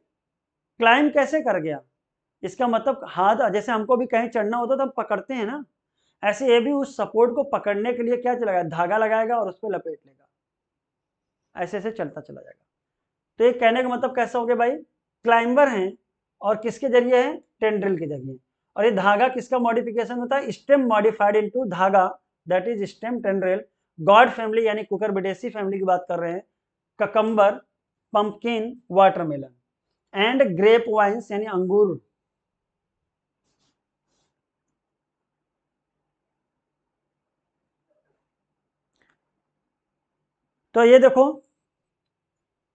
क्लाइम कैसे कर गया इसका मतलब हाथ जैसे हमको भी कहीं चढ़ना होता तो हम पकड़ते हैं ना ऐसे ये भी उस सपोर्ट को पकड़ने के लिए क्या चलेगा धागा लगाएगा और उसको लपेट लेगा ऐसे ऐसे चलता चला जाएगा तो ये कहने का मतलब कैसा हो गया भाई क्लाइंबर हैं और किसके जरिए हैं टेंड्रिल के जरिए और ये धागा किसका मॉडिफिकेशन होता है स्टेम मॉडिफाइड इनटू धागा that is stem tendril gourd family यानी कुकर बिडेसी फैमिली की बात कर रहे हैं cucumber pumpkin watermelon and grape vines यानी अंगूर तो ये देखो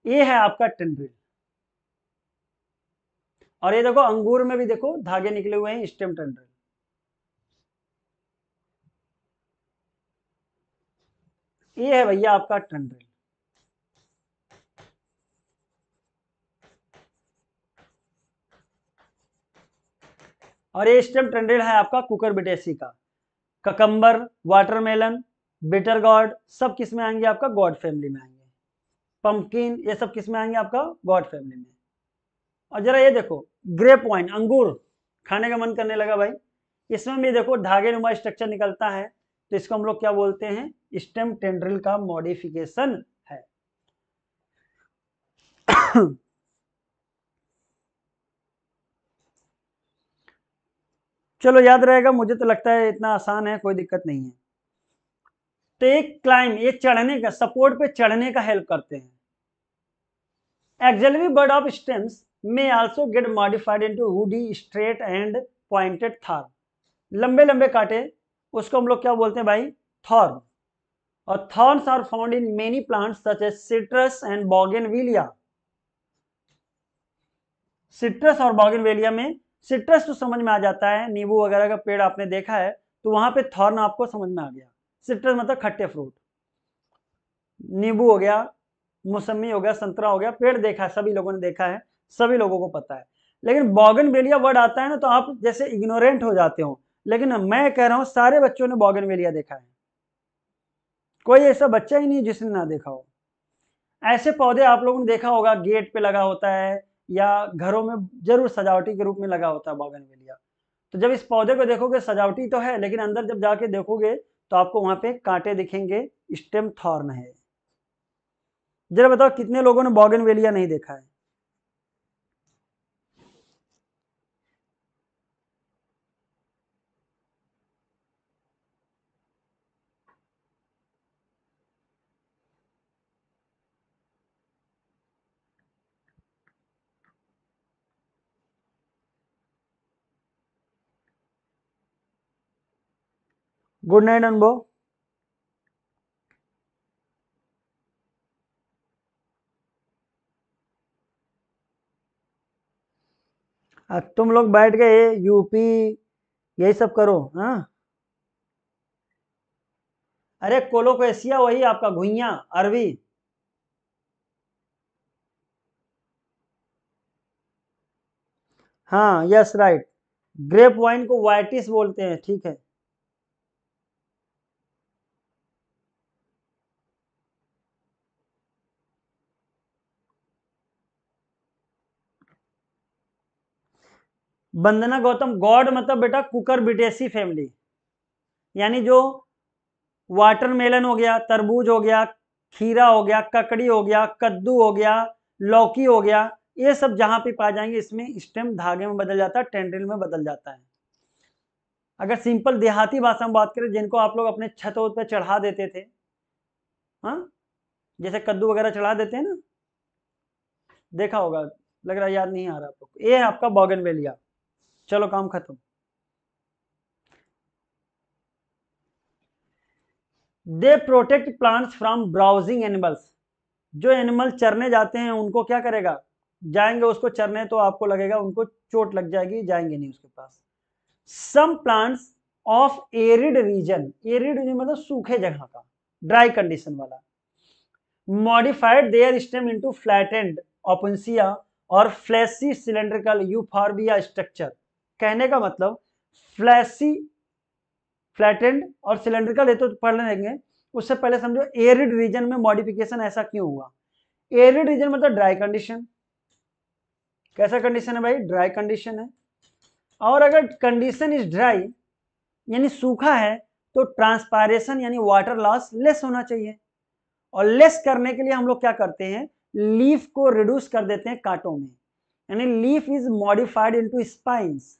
ये है आपका टेंड्रिल और ये देखो अंगूर में भी देखो धागे निकले हुए हैं स्टेम टेंड्रिल ये है भैया आपका टेंड्रिल और ये स्टेम टेंड्रिल है आपका कुकर बिटेसी का ककम्बर वाटरमेलन बिटर गॉड सब किस में आएंगे आपका गॉड फैमिली में आएंगे पंपकिन ये सब किस में आएंगे आपका गॉड फैमिली में और जरा ये देखो ग्रेप वाइन अंगूर खाने का मन करने लगा भाई इसमें भी देखो धागे नुमा स्ट्रक्चर निकलता है तो इसको हम लोग क्या बोलते हैं स्टेम टेंड्रिल का मॉडिफिकेशन है (coughs) चलो याद रहेगा मुझे तो लगता है इतना आसान है कोई दिक्कत नहीं है तो एक क्लाइम ये चढ़ने का सपोर्ट पे चढ़ने का हेल्प करते हैं axillary bud of stems may also get modified into woody straight and pointed thorn लंबे लंबे काटे उसको हम लोग क्या बोलते हैं भाई थॉर और thorns are found in many plants such as citrus and bougainvillea citrus और बॉगेनवेलिया में सिट्रस तो समझ में आ जाता है नींबू वगैरह का पेड़ आपने देखा है तो वहां पे थॉर्न आपको समझ में आ गया सिट्रस मतलब खट्टे फ्रूट नींबू हो गया मौसमी हो गया संतरा हो गया पेड़ देखा है सभी लोगों ने देखा है सभी लोगों को पता है लेकिन बॉगन वर्ड आता है ना तो आप जैसे इग्नोरेंट हो जाते हो लेकिन मैं कह रहा हूं सारे बच्चों ने बॉगन देखा है कोई ऐसा बच्चा ही नहीं जिसने ना देखा हो ऐसे पौधे आप लोगों ने देखा होगा गेट पे लगा होता है या घरों में जरूर सजावटी के रूप में लगा होता है बॉगन तो जब इस पौधे को देखोगे सजावटी तो है लेकिन अंदर जब जाके देखोगे तो आपको वहां पे कांटे दिखेंगे स्टेम थॉर्न है जरा बताओ कितने लोगों ने बॉगन नहीं देखा है गुड नाइट अनबो तुम लोग बैठ गए यूपी यही सब करो हा? अरे कोलोकेसिया वही आपका घुइया अरवी हाँ यस राइट ग्रेप वाइन को वाइटिस बोलते हैं ठीक है बंदना गौतम गॉड मतलब बेटा कुकर बिटेसी फैमिली यानी जो वाटरमेलन हो गया तरबूज हो गया खीरा हो गया ककड़ी हो गया कद्दू हो गया लौकी हो गया ये सब जहां पे पाए जाएंगे इसमें स्टेम धागे में बदल जाता है टेंड्रिल में बदल जाता है अगर सिंपल देहाती भाषा में बात करें जिनको आप लोग अपने छत पर चढ़ा देते थे हाँ जैसे कद्दू वगैरह चढ़ा देते हैं ना देखा होगा लग रहा याद नहीं आ रहा आपको ये है आपका बॉगन वेलिया चलो काम खत्म they protect plants from browsing animals जो एनिमल चरने जाते हैं उनको क्या करेगा जाएंगे उसको चरने तो आपको लगेगा उनको चोट लग जाएगी जाएंगे नहीं उसके पास some plants of arid region arid region मतलब सूखे जगह का ड्राई कंडीशन वाला modified their stem into flattened Opuntia और फ्लैसी सिलेंड्रिकल यूफॉर्बिया स्ट्रक्चर कहने का मतलब फ्लैसी फ्लैटेंड और सिलेंड्रिकल है तो पढ़ लेंगे उससे पहले समझो एरिड रीजन में मॉडिफिकेशन ऐसा क्यों हुआ एरिड रीजन मतलब ड्राई कंडीशन कैसा कंडीशन है भाई ड्राई कंडीशन है और अगर कंडीशन इज ड्राई यानी सूखा है तो ट्रांसपायरेशन यानी वाटर लॉस लेस होना चाहिए और लेस करने के लिए हम लोग क्या करते हैं लीफ को रिड्यूस कर देते हैं कांटों में यानी leaf is modified into spines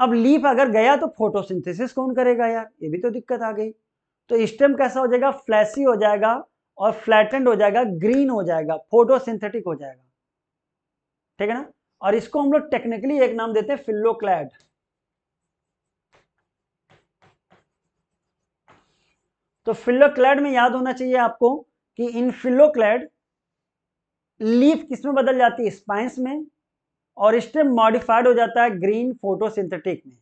अब लीफ अगर गया तो फोटोसिंथेसिस कौन करेगा यार ये भी तो दिक्कत आ गई तो स्टेम कैसा हो जाएगा फ्लैसी हो जाएगा और फ्लैटेंड हो जाएगा ग्रीन हो जाएगा फोटोसिंथेटिक हो जाएगा ठीक है ना और इसको हम लोग टेक्निकली एक नाम देते हैं फिल्लोक्लैड तो फिल्लोक्लैड में याद होना चाहिए आपको कि इन फिल्लोक्लैड लीफ किसमें बदल जाती है स्पाइंस में और स्टेम मॉडिफाइड हो जाता है ग्रीन फोटोसिंथेटिक में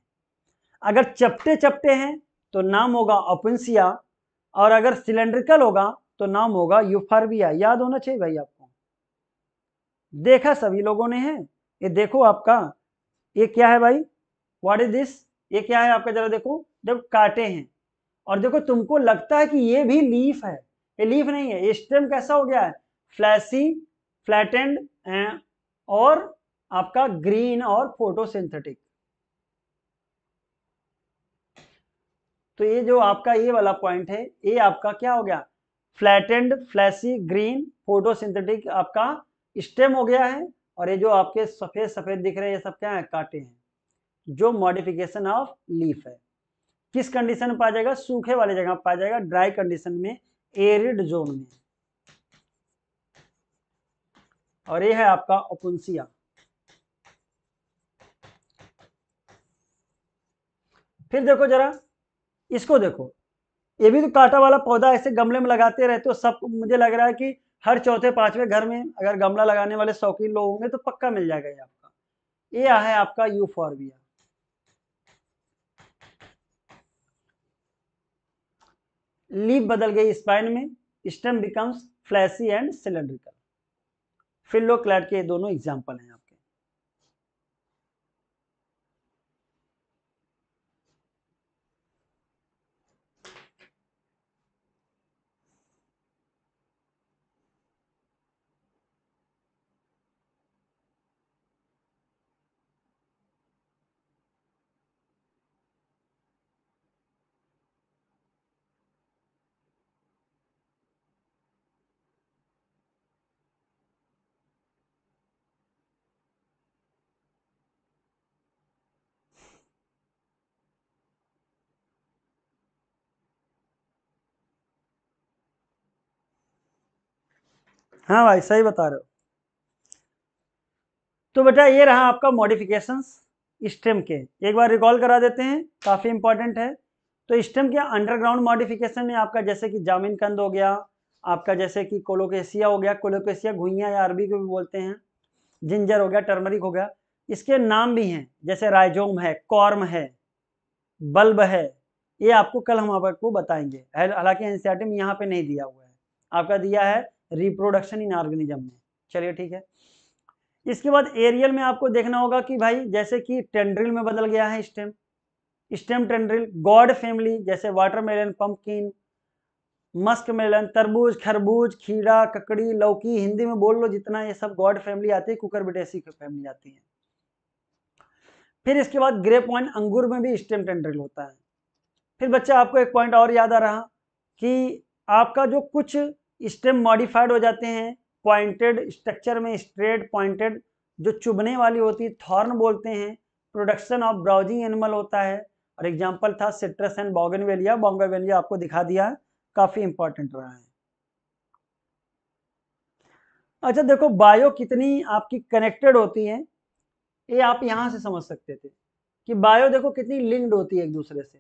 अगर चपटे चपटे हैं तो नाम होगा ओपेंसिया और अगर सिलेंड्रिकल होगा तो नाम होगा यूफर्बिया याद होना चाहिए भाई आपको देखा सभी लोगों ने है ये देखो आपका ये क्या है भाई व्हाट इज दिस ये क्या है आपका जरा देखो जब काटे हैं और देखो तुमको लगता है कि ये भी लीफ है ये लीफ नहीं है ये स्टेम कैसा हो गया है फ्लैसी फ्लैटेंड और आपका ग्रीन और फोटोसिंथेटिक तो ये जो आपका ये वाला पॉइंट है ये आपका क्या हो गया फ्लैटेंड फ्लैसी ग्रीन फोटोसिंथेटिक आपका स्टेम हो गया है और ये जो आपके सफेद सफेद दिख रहे हैं ये सब क्या है कांटे हैं जो मॉडिफिकेशन ऑफ लीफ है किस कंडीशन में पाया जाएगा सूखे वाले जगह पाया जाएगा ड्राई कंडीशन में एरिड जोन में और ये है आपका ओपुंसिया फिर देखो जरा इसको देखो ये भी तो कांटा वाला पौधा ऐसे गमले में लगाते रहते हो सब मुझे लग रहा है कि हर चौथे पांचवें घर में अगर गमला लगाने वाले शौकीन लोग होंगे तो पक्का मिल जाएगा ये आपका ये है आपका यूफॉर्बिया लीव बदल गई स्पाइन में stem becomes fleshy and cylindrical क्लैट के दोनों एग्जाम्पल हैं हाँ भाई सही बता रहे हो तो बेटा ये रहा आपका मॉडिफिकेशंस स्टेम के एक बार रिकॉल करा देते हैं काफ़ी इंपॉर्टेंट है तो स्टेम के अंडरग्राउंड मॉडिफिकेशन में आपका जैसे कि जामिन कंद हो गया आपका जैसे कि कोलोकेशिया हो गया कोलोकेशिया घुइया या अरबी को भी बोलते हैं जिंजर हो गया टर्मरिक हो गया इसके नाम भी हैं जैसे राइजोम है कॉर्म है बल्ब है ये आपको कल हम आपको बताएंगे हालांकि एन में यहाँ पे नहीं दिया हुआ है आपका दिया है रिप्रोडक्शन इन ऑर्गेनिज्म में चलिए ठीक है इसके बाद एरियल में आपको देखना होगा कि भाई जैसे कि टेंड्रिल में बदल गया है stem stem tendril gourd family जैसे वाटरमेलन पंपकिन मस्क मेलन तरबूज खरबूज खीरा ककड़ी लौकी हिंदी में बोल लो जितना ये सब गॉड फैमिली आती है कुकर बिटेसी की फैमिली आती है फिर इसके बाद ग्रे पॉइंट अंगूर में भी स्टेम टेंड्रिल होता है फिर बच्चा आपको एक पॉइंट और याद आ रहा कि आपका जो कुछ स्टेम मॉडिफाइड हो जाते हैं पॉइंटेड स्ट्रक्चर में स्ट्रेट पॉइंटेड जो चुभने वाली होती है थॉर्न बोलते हैं प्रोडक्शन ऑफ ब्राउजिंग एनिमल होता है और एग्जाम्पल था सिट्रस एंड बॉगनवेलिया बॉगनवेलिया आपको दिखा दिया काफ़ी इंपॉर्टेंट रहा है अच्छा देखो बायो कितनी आपकी कनेक्टेड होती है ये आप यहाँ से समझ सकते थे कि बायो देखो कितनी लिंक्ड होती है एक दूसरे से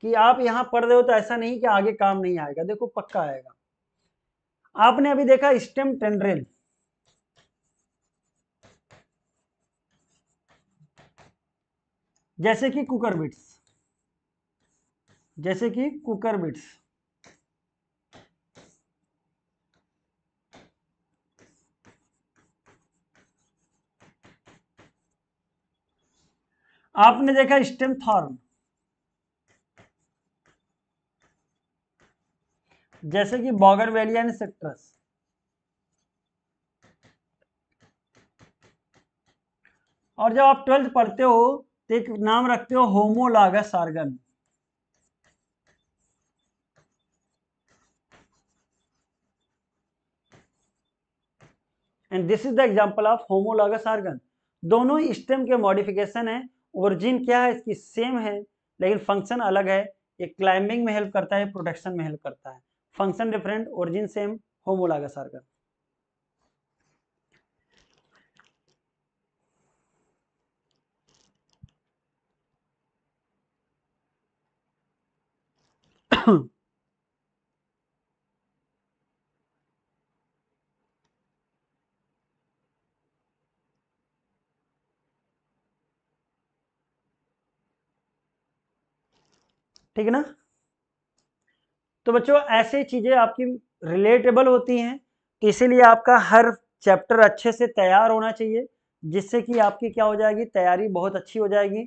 कि आप यहाँ पढ़ रहे हो तो ऐसा नहीं कि आगे काम नहीं आएगा देखो पक्का आएगा आपने अभी देखा स्टेम टेंड्रेल जैसे कि कुकर बिट्स जैसे कि कुकर बिट्स आपने देखा स्टेम थॉर्न जैसे कि बॉगर वैलियन सिट्रस और जब आप ट्वेल्थ पढ़ते हो तो एक नाम रखते हो homologous organ and this is the example of homologous organ दोनों स्टेम के मॉडिफिकेशन है ओरिजिन क्या है इसकी सेम है लेकिन फंक्शन अलग है ये क्लाइंबिंग में हेल्प करता है प्रोटेक्शन में हेल्प करता है function different origin same homologous organ ठीक है ना तो बच्चों ऐसे चीज़ें आपकी रिलेटेबल होती हैं तो इसीलिए आपका हर चैप्टर अच्छे से तैयार होना चाहिए जिससे कि आपकी क्या हो जाएगी तैयारी बहुत अच्छी हो जाएगी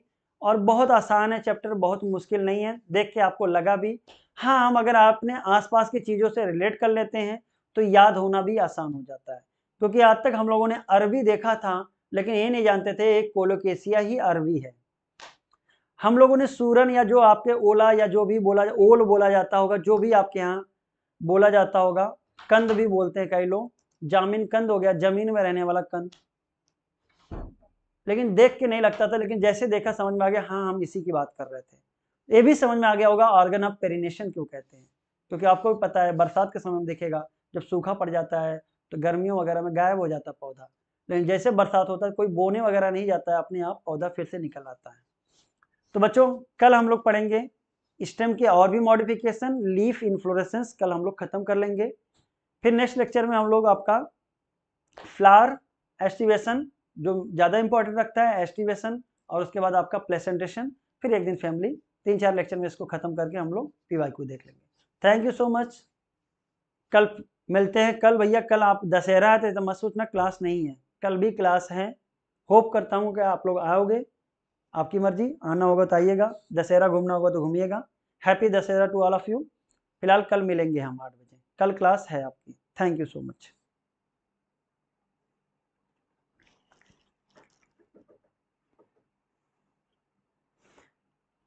और बहुत आसान है चैप्टर बहुत मुश्किल नहीं है देख के आपको लगा भी हाँ हम अगर आपने आसपास की चीज़ों से रिलेट कर लेते हैं तो याद होना भी आसान हो जाता है क्योंकि आज तक हम लोगों ने अरबी देखा था लेकिन ये नहीं जानते थे एक कोलोकेशिया ही अरबी है हम लोगों ने सूरन या जो आपके ओला या जो भी बोला ओल बोला जाता होगा जो भी आपके यहाँ बोला जाता होगा कंद भी बोलते हैं कई लोग जामीन कंद हो गया जमीन में रहने वाला कंद लेकिन देख के नहीं लगता था लेकिन जैसे देखा समझ में आ गया हाँ हम इसी की बात कर रहे थे ये भी समझ में आ गया होगा ऑर्गन ऑफ पेरिनेशन क्यों कहते हैं क्योंकि आपको भी पता है बरसात के समय में देखेगा जब सूखा पड़ जाता है तो गर्मियों वगैरह में गायब हो जाता पौधा लेकिन जैसे बरसात होता है कोई बोने वगैरह नहीं जाता है अपने आप पौधा फिर से निकल आता है तो बच्चों कल हम लोग पढ़ेंगे स्टेम के और भी मॉडिफिकेशन लीफ इन्फ्लोरेसेंस कल हम लोग खत्म कर लेंगे फिर नेक्स्ट लेक्चर में हम लोग आपका फ्लावर एस्टिवेशन जो ज़्यादा इंपॉर्टेंट रखता है एस्टिवेशन और उसके बाद आपका प्लेसेंटेशन फिर एक दिन फैमिली तीन चार लेक्चर में इसको खत्म करके हम लोग पीवाई को देख लेंगे थैंक यू सो मच कल मिलते हैं कल भैया कल आप दशहरा है तो मत सोचना क्लास नहीं है कल भी क्लास है होप करता हूँ कि आप लोग आओगे आपकी मर्जी आना होगा तो आइएगा दशहरा घूमना होगा तो घूमिएगा happy Dussehra to all of you फिलहाल कल मिलेंगे हम आठ बजे कल क्लास है आपकी थैंक यू सो मच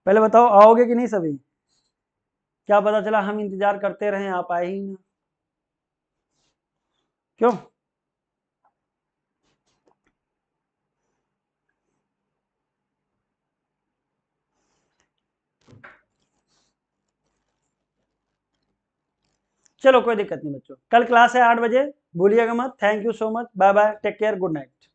पहले बताओ आओगे कि नहीं सभी क्या पता चला हम इंतजार करते रहे आप आए ही ना क्यों चलो कोई दिक्कत नहीं बच्चों कल क्लास है आठ बजे भूलिएगा मत thank you so much bye bye take care good night